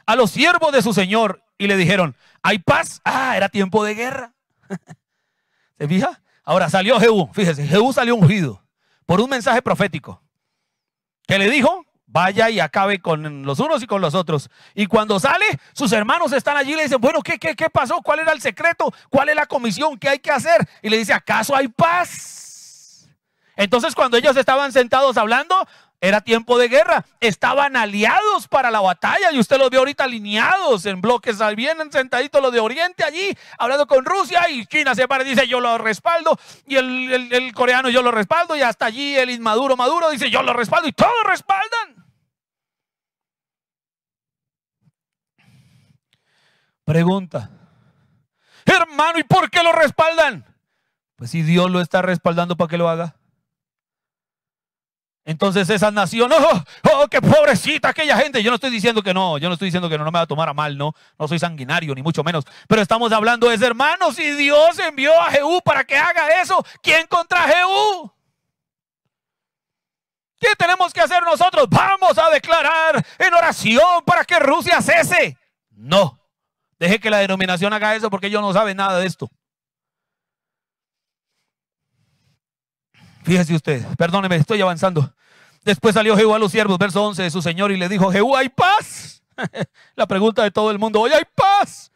a los siervos de su señor y le dijeron, ¿hay paz? Ah, era tiempo de guerra. *laughs* ¿Se fija? Ahora salió Jehú, fíjese, Jehú salió ungido por un mensaje profético. Que le dijo? Vaya y acabe con los unos y con los otros. Y cuando sale, sus hermanos están allí y le dicen, bueno, ¿qué, qué, qué pasó? ¿Cuál era el secreto? ¿Cuál es la comisión? ¿Qué hay que hacer? Y le dice, ¿acaso hay paz? Entonces cuando ellos estaban sentados hablando, era tiempo de guerra. Estaban aliados para la batalla y usted los ve ahorita alineados en bloques, bien, sentaditos los de Oriente allí, hablando con Rusia y China se para y dice yo lo respaldo y el, coreano yo lo respaldo y hasta allí el inmaduro Maduro dice yo lo respaldo y todos respaldan. Pregunta, hermano, ¿y por qué lo respaldan? Pues si Dios lo está respaldando, ¿para que lo haga? Entonces esa nación, oh, oh, qué pobrecita aquella gente. Yo no estoy diciendo que no, yo no estoy diciendo que no, no me va a tomar a mal, no, no soy sanguinario, ni mucho menos. Pero estamos hablando de hermanos y Dios envió a Jehú para que haga eso. ¿Quién contra Jehú? ¿Qué tenemos que hacer nosotros? Vamos a declarar en oración para que Rusia cese. No, deje que la denominación haga eso porque ellos no saben nada de esto. Fíjese usted, perdóneme, estoy avanzando. Después salió Jehová a los siervos, verso 11 de su Señor, y le dijo, Jehová, ¿hay paz? *laughs* La pregunta de todo el mundo, hoy hay paz.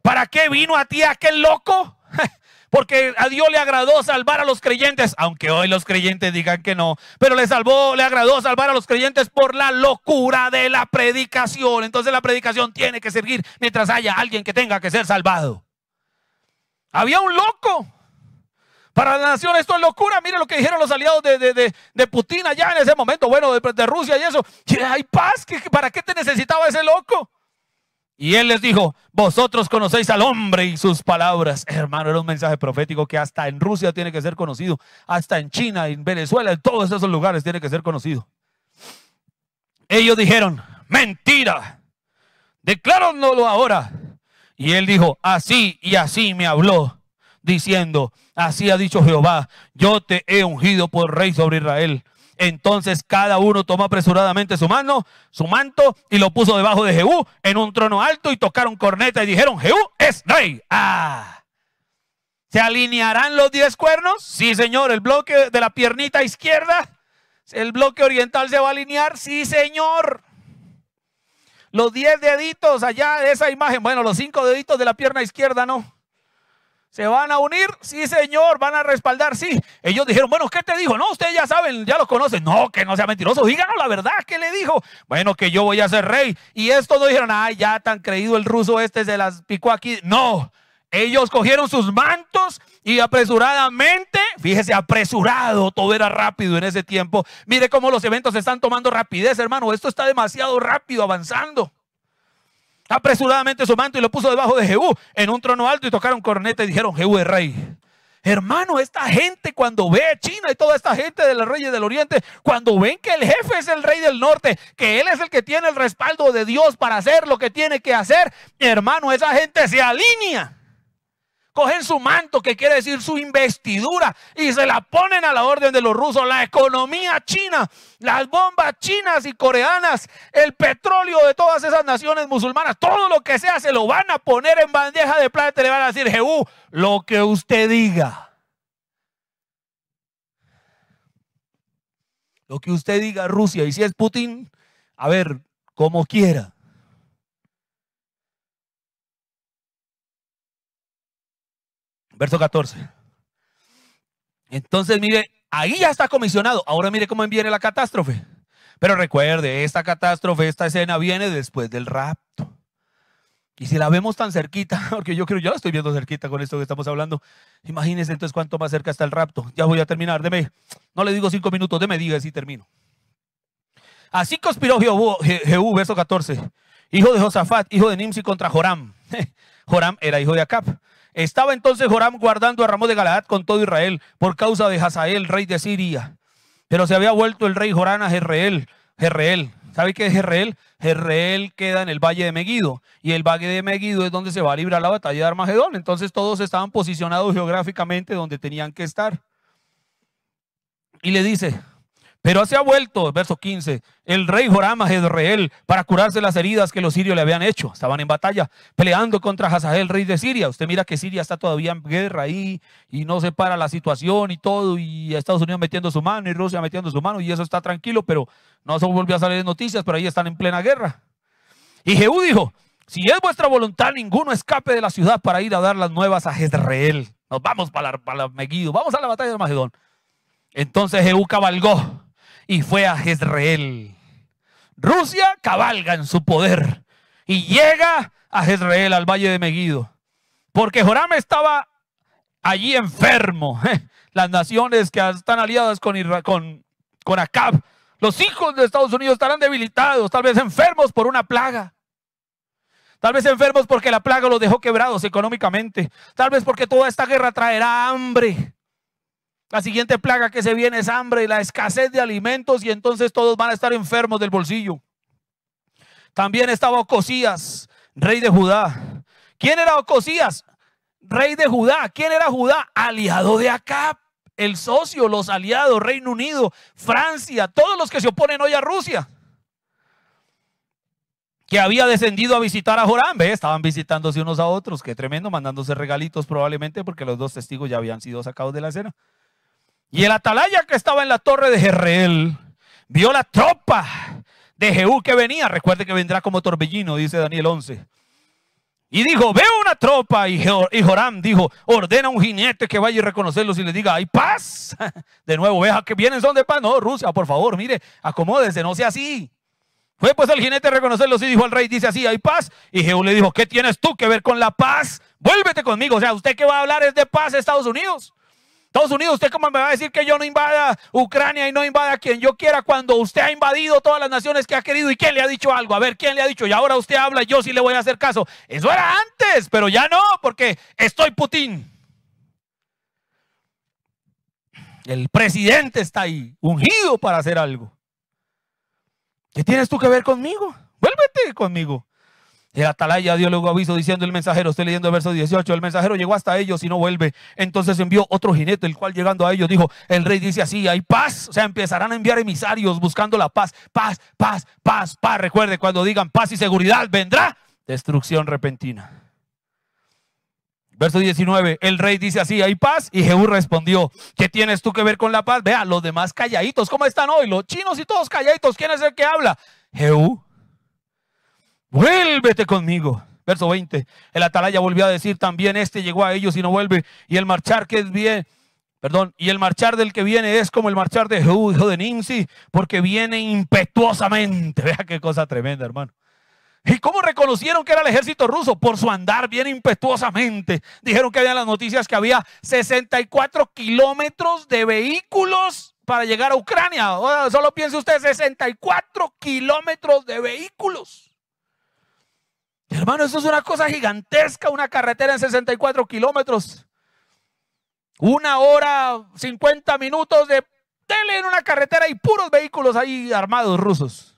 ¿Para qué vino a ti aquel loco? *laughs* Porque a Dios le agradó salvar a los creyentes, aunque hoy los creyentes digan que no, pero le salvó, le agradó salvar a los creyentes por la locura de la predicación. Entonces la predicación tiene que seguir mientras haya alguien que tenga que ser salvado. Había un loco para la nación esto es locura. Mira lo que dijeron los aliados de, de, de, Putin allá en ese momento, bueno, de, Rusia y eso. Hay paz, ¿para qué te necesitaba ese loco? Y él les dijo, vosotros conocéis al hombre y sus palabras. Hermano, era un mensaje profético que hasta en Rusia tiene que ser conocido, hasta en China, en Venezuela, en todos esos lugares tiene que ser conocido. Ellos dijeron, mentira, lo ahora. Y él dijo, así y así me habló diciendo, así ha dicho Jehová, yo te he ungido por rey sobre Israel. Entonces cada uno tomó apresuradamente su mano, su manto, y lo puso debajo de Jehú en un trono alto y tocaron corneta y dijeron, Jehú es rey. Ah. ¿Se alinearán los diez cuernos? Sí, señor. ¿El bloque de la piernita izquierda? ¿El bloque oriental se va a alinear? Sí, señor. Los diez deditos allá de esa imagen, bueno, los cinco deditos de la pierna izquierda no. ¿Se van a unir? Sí, señor, van a respaldar, sí. Ellos dijeron, bueno, ¿qué te dijo? No, ustedes ya saben, ya lo conocen. No, que no sea mentiroso, díganos la verdad, ¿qué le dijo? Bueno, que yo voy a ser rey. Y estos no dijeron, ay, ya tan creído el ruso este se las picó aquí. No, ellos cogieron sus mantos y apresuradamente, fíjese, apresurado, todo era rápido en ese tiempo. Mire cómo los eventos están tomando rapidez, hermano, esto está demasiado rápido avanzando apresuradamente su manto y lo puso debajo de Jehú en un trono alto y tocaron corneta y dijeron, Jehú es rey. Hermano, esta gente cuando ve a China y toda esta gente de los reyes del oriente, cuando ven que el jefe es el rey del norte, que él es el que tiene el respaldo de Dios para hacer lo que tiene que hacer, hermano, esa gente se alinea cogen su manto, que quiere decir su investidura, y se la ponen a la orden de los rusos. La economía china, las bombas chinas y coreanas, el petróleo de todas esas naciones musulmanas, todo lo que sea, se lo van a poner en bandeja de plata y le van a decir, Jehú, lo que usted diga. Lo que usted diga, Rusia, y si es Putin, a ver, como quiera. Verso 14. Entonces, mire, ahí ya está comisionado. Ahora mire cómo viene la catástrofe. Pero recuerde, esta catástrofe, esta escena viene después del rapto. Y si la vemos tan cerquita, *laughs* porque yo creo, yo la estoy viendo cerquita con esto que estamos hablando, imagínense entonces cuánto más cerca está el rapto. Ya voy a terminar, deme, no le digo cinco minutos, deme diga y termino. Así conspiró Jehú, verso 14, hijo de Josafat, hijo de Nimsi contra Joram. *laughs* Joram era hijo de Acab, estaba entonces Joram guardando a Ramos de Galaad con todo Israel por causa de Hazael, rey de Siria. Pero se había vuelto el rey Joram a Jerreel. Jerreel. ¿Sabe qué es Jerreel? Jerreel queda en el valle de Megiddo. Y el valle de Megiddo es donde se va a librar la batalla de Armagedón. Entonces todos estaban posicionados geográficamente donde tenían que estar. Y le dice, pero se ha vuelto, verso 15, el rey Joram a Jezreel para curarse las heridas que los sirios le habían hecho. Estaban en batalla peleando contra Hazael, rey de Siria. Usted mira que Siria está todavía en guerra ahí y no se para la situación y todo. Y Estados Unidos metiendo su mano y Rusia metiendo su mano y eso está tranquilo, pero no se volvió a salir noticias, pero ahí están en plena guerra. Y Jehú dijo, si es vuestra voluntad, ninguno escape de la ciudad para ir a dar las nuevas a Jezreel. Nos vamos para, la, Meguido, vamos a la batalla de Magedón. Entonces Jehú cabalgó y fue a Jezreel. Rusia cabalga en su poder y llega a Jezreel, al valle de Megiddo. Porque Joram estaba allí enfermo. *laughs* Las naciones que están aliadas con, Aqab, con, con Acab, los hijos de Estados Unidos estarán debilitados, tal vez enfermos por una plaga. Tal vez enfermos porque la plaga los dejó quebrados económicamente. Tal vez porque toda esta guerra traerá hambre. La siguiente plaga que se viene es hambre y la escasez de alimentos y entonces todos van a estar enfermos del bolsillo. También estaba Ocosías, rey de Judá. ¿Quién era Ocosías? Rey de Judá. ¿Quién era Judá? Aliado de acá, el socio, los aliados, Reino Unido, Francia, todos los que se oponen hoy a Rusia. Que había descendido a visitar a Joram. Estaban visitándose unos a otros. Qué tremendo, mandándose regalitos probablemente porque los dos testigos ya habían sido sacados de la escena. Y el atalaya que estaba en la torre de Jerreel vio la tropa de Jehú que venía. Recuerde que vendrá como torbellino, dice Daniel 11. Y dijo, veo una tropa. Y, Joram dijo, ordena a un jinete que vaya y reconocerlos y le diga, hay paz. *laughs* De nuevo, veja que vienen son de paz. No, Rusia, por favor, mire, acomódese, no sea así. Fue pues el jinete a reconocerlos y dijo al rey, dice así, hay paz. Y Jehú le dijo, ¿qué tienes tú que ver con la paz? Vuélvete conmigo. O sea, usted que va a hablar es de paz Estados Unidos. Estados Unidos, ¿usted cómo me va a decir que yo no invada Ucrania y no invada a quien yo quiera cuando usted ha invadido todas las naciones que ha querido? ¿Y quién le ha dicho algo? A ver, ¿quién le ha dicho? Y ahora usted habla y yo sí le voy a hacer caso. Eso era antes, pero ya no, porque estoy Putin. El presidente está ahí, ungido para hacer algo. ¿Qué tienes tú que ver conmigo? Vuélvete conmigo. El atalaya dio luego aviso diciendo el mensajero, estoy leyendo el verso 18, el mensajero llegó hasta ellos y no vuelve. Entonces envió otro jinete, el cual llegando a ellos dijo, el rey dice así, hay paz. O sea, empezarán a enviar emisarios buscando la paz, paz, paz, paz, paz. Recuerde, cuando digan paz y seguridad, vendrá destrucción repentina. Verso 19, el rey dice así, hay paz. Y Jehú respondió, ¿qué tienes tú que ver con la paz? Vea, los demás calladitos, ¿cómo están hoy? Los chinos y todos calladitos, ¿quién es el que habla? Jehú vuélvete conmigo. Verso 20. El atalaya volvió a decir también, este llegó a ellos y no vuelve. Y el marchar que es bien, perdón, y el marchar del que viene es como el marchar de Jehú, hijo de Nimsi, porque viene impetuosamente. *laughs* Vea qué cosa tremenda, hermano. ¿Y cómo reconocieron que era el ejército ruso? Por su andar bien impetuosamente. Dijeron que había las noticias que había 64 kilómetros de vehículos para llegar a Ucrania. Solo piense usted, 64 kilómetros de vehículos. Hermano, eso es una cosa gigantesca, una carretera en 64 kilómetros. Una hora, 50 minutos de tele en una carretera y puros vehículos ahí armados rusos.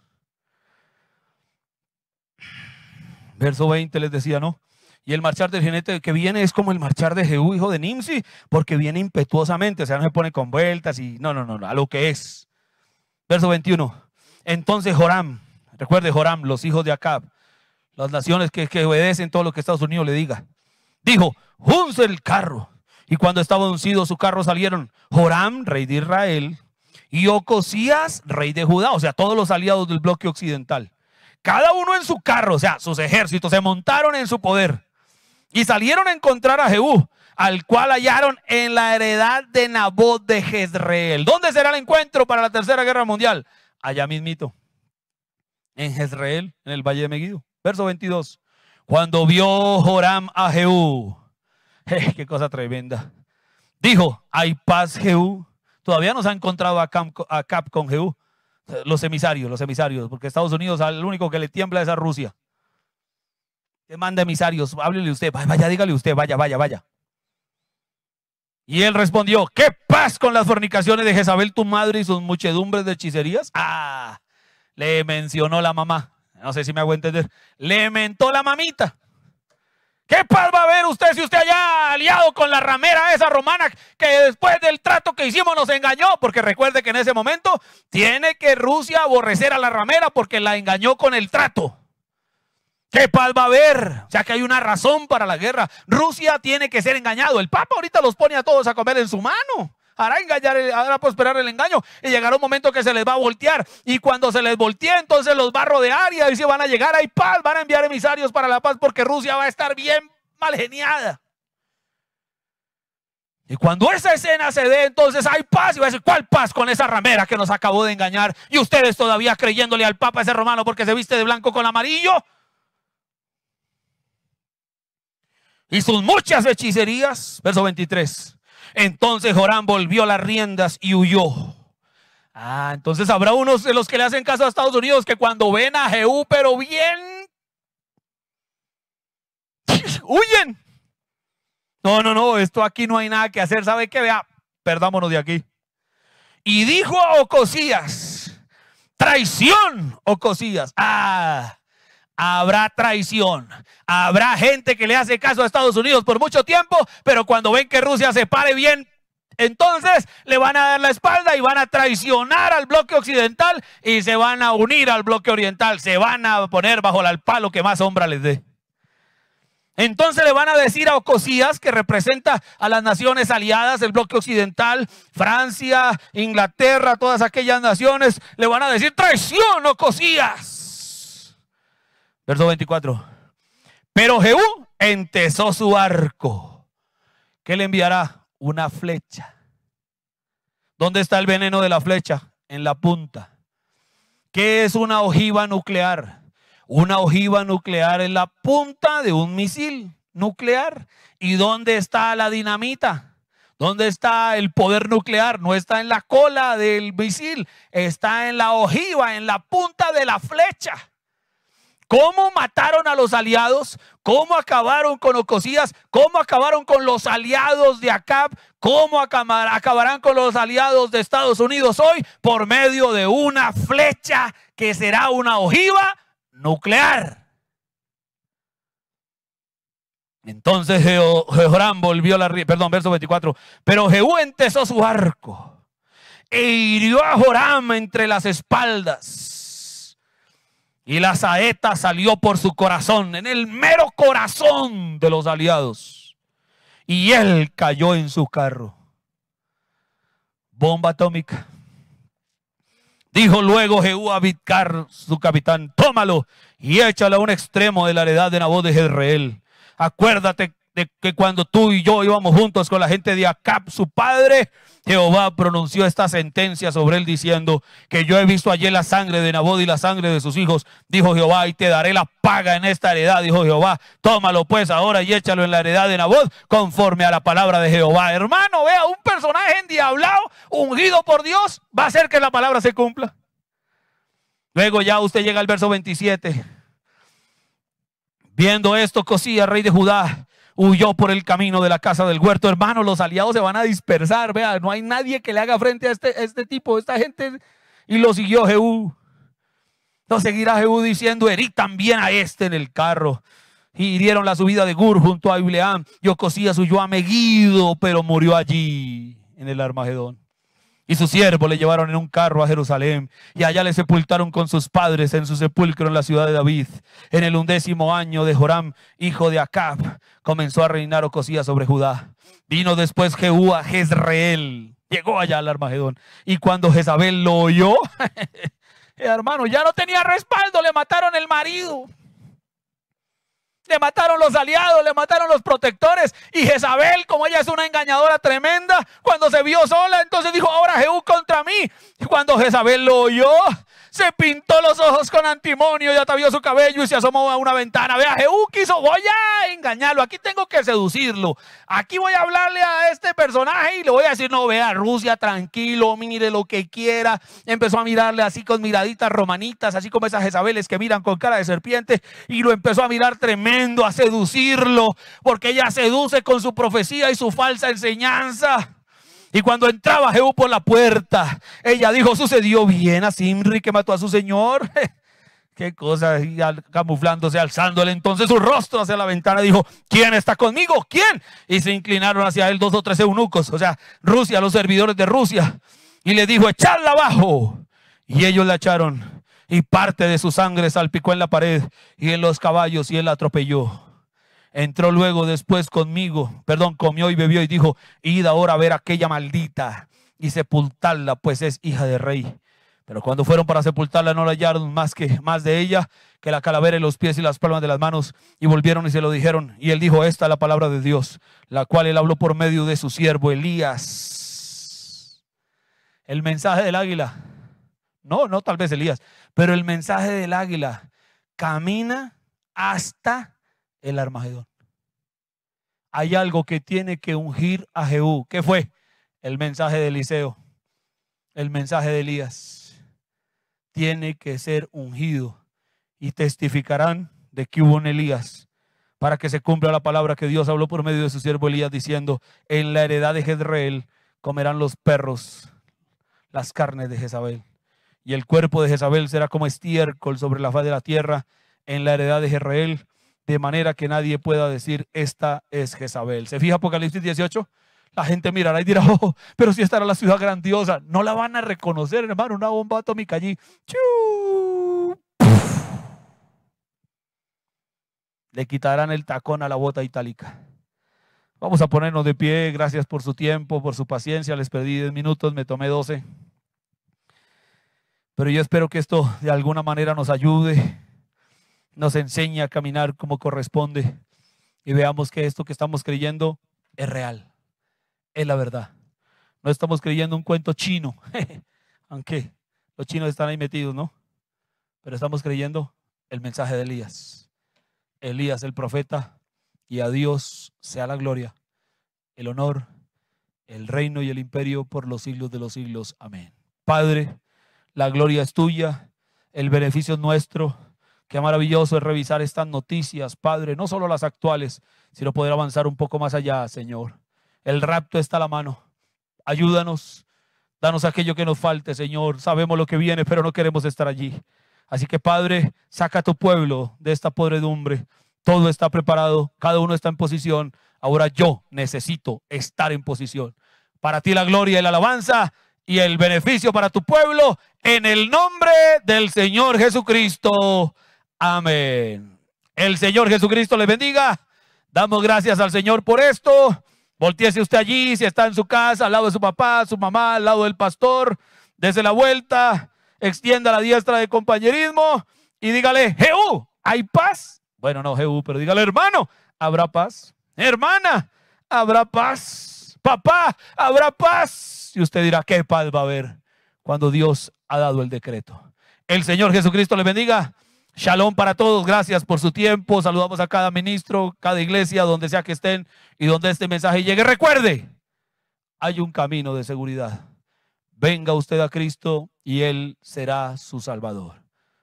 Verso 20 les decía, ¿no? Y el marchar del jinete que viene es como el marchar de Jehú, hijo de Nimsi, porque viene impetuosamente, o sea, no se pone con vueltas y no, no, no, a lo que es. Verso 21. Entonces Joram, recuerde Joram, los hijos de Acab, las naciones que, obedecen todo lo que Estados Unidos le diga. Dijo, unce el carro. Y cuando estaba uncido su carro salieron Joram, rey de Israel, y Ocosías, rey de Judá, o sea, todos los aliados del bloque occidental. Cada uno en su carro, o sea, sus ejércitos se montaron en su poder y salieron a encontrar a Jehú, al cual hallaron en la heredad de Nabot de Jezreel. ¿Dónde será el encuentro para la Tercera Guerra Mundial? Allá mismito, en Jezreel, en el Valle de Megiddo. Verso 22. Cuando vio Joram a Jehú, *laughs* qué cosa tremenda. Dijo, hay paz Jehú. Todavía no se ha encontrado a Cap, con Jehú. Los emisarios, los emisarios, porque Estados Unidos al único que le tiembla es a Rusia. Que manda emisarios, háblele usted, vaya, dígale usted, vaya, vaya, vaya. Y él respondió, ¿qué paz con las fornicaciones de Jezabel tu madre y sus muchedumbres de hechicerías? Ah, le mencionó la mamá. No sé si me hago entender. Le mentó la mamita. ¿Qué pal va a ver usted si usted haya aliado con la ramera esa romana que después del trato que hicimos nos engañó? Porque recuerde que en ese momento tiene que Rusia aborrecer a la ramera porque la engañó con el trato. ¿Qué pal va a haber? O sea que hay una razón para la guerra. Rusia tiene que ser engañado. El Papa ahorita los pone a todos a comer en su mano hará engañar, hará prosperar el engaño. Y llegará un momento que se les va a voltear. Y cuando se les voltee, entonces los va a rodear y ahí van a llegar. Hay paz, van a enviar emisarios para la paz porque Rusia va a estar bien mal geniada. Y cuando esa escena se dé, entonces hay paz. Y va a decir, ¿cuál paz con esa ramera que nos acabó de engañar? Y ustedes todavía creyéndole al Papa ese romano porque se viste de blanco con amarillo. Y sus muchas hechicerías, verso 23. Entonces Joram volvió las riendas y huyó. Ah, entonces habrá unos de los que le hacen caso a Estados Unidos que cuando ven a Jehú, pero bien, *laughs* huyen. No, no, no, esto aquí no hay nada que hacer. ¿Sabe qué? Vea, perdámonos de aquí. Y dijo a Ocosías, traición, Ocosías. Ah, habrá traición. Habrá gente que le hace caso a Estados Unidos por mucho tiempo, pero cuando ven que Rusia se pare bien, entonces le van a dar la espalda y van a traicionar al bloque occidental y se van a unir al bloque oriental. Se van a poner bajo el palo que más sombra les dé. Entonces le van a decir a Ocosías, que representa a las naciones aliadas del bloque occidental, Francia, Inglaterra, todas aquellas naciones, le van a decir, traición, Ocosías. Verso 24. Pero Jehú entesó su arco. ¿Qué le enviará? Una flecha. ¿Dónde está el veneno de la flecha? En la punta. ¿Qué es una ojiva nuclear? Una ojiva nuclear es la punta de un misil nuclear. ¿Y dónde está la dinamita? ¿Dónde está el poder nuclear? No está en la cola del misil, está en la ojiva, en la punta de la flecha cómo mataron a los aliados, cómo acabaron con Ocosías, cómo acabaron con los aliados de ACAP, cómo acabarán con los aliados de Estados Unidos hoy por medio de una flecha que será una ojiva nuclear. Entonces Jehoram volvió la perdón, verso 24. Pero Jehú entesó su arco e hirió a Joram entre las espaldas y la saeta salió por su corazón, en el mero corazón de los aliados. Y él cayó en su carro. Bomba atómica. Dijo luego Jehú a Vidcar, su capitán, tómalo y échalo a un extremo de la heredad de Nabot de Jezreel. Acuérdate que cuando tú y yo íbamos juntos con la gente de Acab, su padre, Jehová pronunció esta sentencia sobre él diciendo que yo he visto allí la sangre de Nabod y la sangre de sus hijos, dijo Jehová, y te daré la paga en esta heredad, dijo Jehová, tómalo pues ahora y échalo en la heredad de Nabod conforme a la palabra de Jehová. Hermano, vea, un personaje endiablado, ungido por Dios, va a hacer que la palabra se cumpla. Luego ya usted llega al verso 27. Viendo esto, Cosía, rey de Judá, huyó por el camino de la casa del huerto. Hermano, los aliados se van a dispersar. Vea, no hay nadie que le haga frente a este, este tipo. Esta gente. Y lo siguió Jehú. Lo seguirá Jehú diciendo: Herí también a este en el carro. Y hirieron la subida de Gur junto a Ibleam. Yocosías huyó a Meguido, pero murió allí en el Armagedón y su siervo le llevaron en un carro a Jerusalén, y allá le sepultaron con sus padres en su sepulcro en la ciudad de David. En el undécimo año de Joram, hijo de Acab, comenzó a reinar Ocosía sobre Judá. Vino después Jehú a Jezreel, llegó allá al Armagedón, y cuando Jezabel lo oyó, *laughs* eh, hermano, ya no tenía respaldo, le mataron el marido le mataron los aliados, le mataron los protectores. Y Jezabel, como ella es una engañadora tremenda, cuando se vio sola, entonces dijo, ahora Jehú contra mí. Y cuando Jezabel lo oyó, se pintó los ojos con antimonio y vio su cabello y se asomó a una ventana. Vea, Jehú quiso, voy a engañarlo, aquí tengo que seducirlo. Aquí voy a hablarle a este personaje y le voy a decir, no, vea, Rusia, tranquilo, mire lo que quiera. Empezó a mirarle así con miraditas romanitas, así como esas Jezabeles que miran con cara de serpiente y lo empezó a mirar tremendo, a seducirlo, porque ella seduce con su profecía y su falsa enseñanza. Y cuando entraba Jehú por la puerta, ella dijo, sucedió bien a Simri que mató a su señor. *laughs* Qué cosa, y camuflándose, alzándole entonces su rostro hacia la ventana, dijo, ¿quién está conmigo? ¿Quién? Y se inclinaron hacia él dos o tres eunucos, o sea, Rusia, los servidores de Rusia. Y le dijo, echadla abajo. Y ellos la echaron. Y parte de su sangre salpicó en la pared y en los caballos y él la atropelló. Entró luego después conmigo, perdón, comió y bebió y dijo, id ahora a ver a aquella maldita y sepultarla, pues es hija de rey. Pero cuando fueron para sepultarla no la hallaron más que más de ella que la calavera y los pies y las palmas de las manos y volvieron y se lo dijeron y él dijo esta es la palabra de Dios la cual él habló por medio de su siervo Elías. El mensaje del águila. No, no tal vez Elías, pero el mensaje del águila camina hasta el Armagedón. Hay algo que tiene que ungir a Jehú. ¿Qué fue? El mensaje de Eliseo, el mensaje de Elías. Tiene que ser ungido y testificarán de que hubo en Elías para que se cumpla la palabra que Dios habló por medio de su siervo Elías diciendo, en la heredad de Jezreel comerán los perros las carnes de Jezabel y el cuerpo de Jezabel será como estiércol sobre la faz de la tierra en la heredad de Jezreel de manera que nadie pueda decir, esta es Jezabel. ¿Se fija Apocalipsis 18? La gente mirará y dirá, oh, pero si estará la ciudad grandiosa, no la van a reconocer, hermano, una bomba atómica allí. Le quitarán el tacón a la bota itálica. Vamos a ponernos de pie. Gracias por su tiempo, por su paciencia. Les perdí 10 minutos, me tomé 12. Pero yo espero que esto de alguna manera nos ayude nos enseña a caminar como corresponde y veamos que esto que estamos creyendo es real, es la verdad. No estamos creyendo un cuento chino, *laughs* aunque los chinos están ahí metidos, ¿no? Pero estamos creyendo el mensaje de Elías. Elías, el profeta, y a Dios sea la gloria, el honor, el reino y el imperio por los siglos de los siglos. Amén. Padre, la gloria es tuya, el beneficio es nuestro Qué maravilloso es revisar estas noticias, Padre, no solo las actuales, sino poder avanzar un poco más allá, Señor. El rapto está a la mano. Ayúdanos, danos aquello que nos falte, Señor. Sabemos lo que viene, pero no queremos estar allí. Así que, Padre, saca a tu pueblo de esta podredumbre. Todo está preparado, cada uno está en posición. Ahora yo necesito estar en posición. Para ti la gloria y la alabanza y el beneficio para tu pueblo en el nombre del Señor Jesucristo. Amén. El Señor Jesucristo le bendiga. Damos gracias al Señor por esto. Volteese usted allí, si está en su casa, al lado de su papá, su mamá, al lado del pastor. Desde la vuelta, extienda la diestra de compañerismo y dígale, Jehú, ¿hay paz? Bueno, no, Jehú, pero dígale, hermano, ¿habrá paz? Hermana, ¿habrá paz? Papá, ¿habrá paz? Y usted dirá, ¿qué paz va a haber cuando Dios ha dado el decreto? El Señor Jesucristo le bendiga. Shalom para todos, gracias por su tiempo. Saludamos a cada ministro, cada iglesia, donde sea que estén y donde este mensaje llegue. Recuerde, hay un camino de seguridad. Venga usted a Cristo y Él será su Salvador.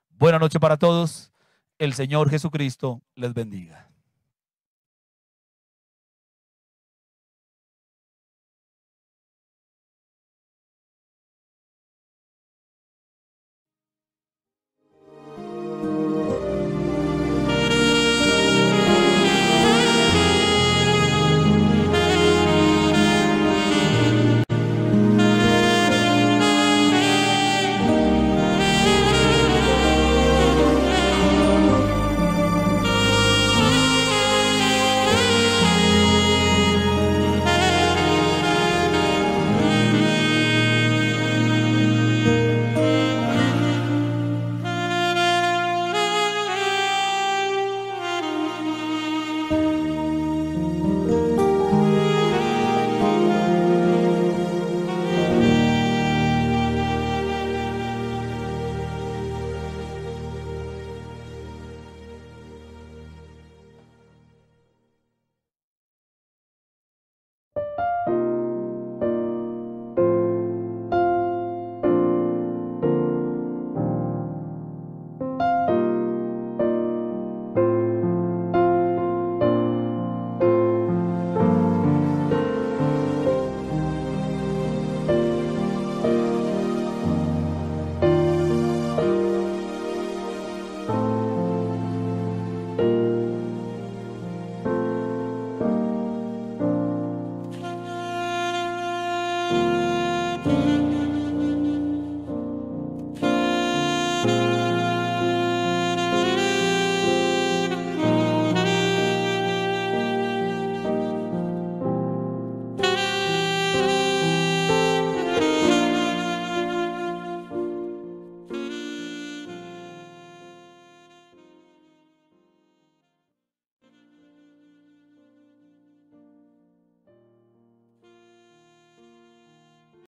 Buena noche para todos. El Señor Jesucristo les bendiga.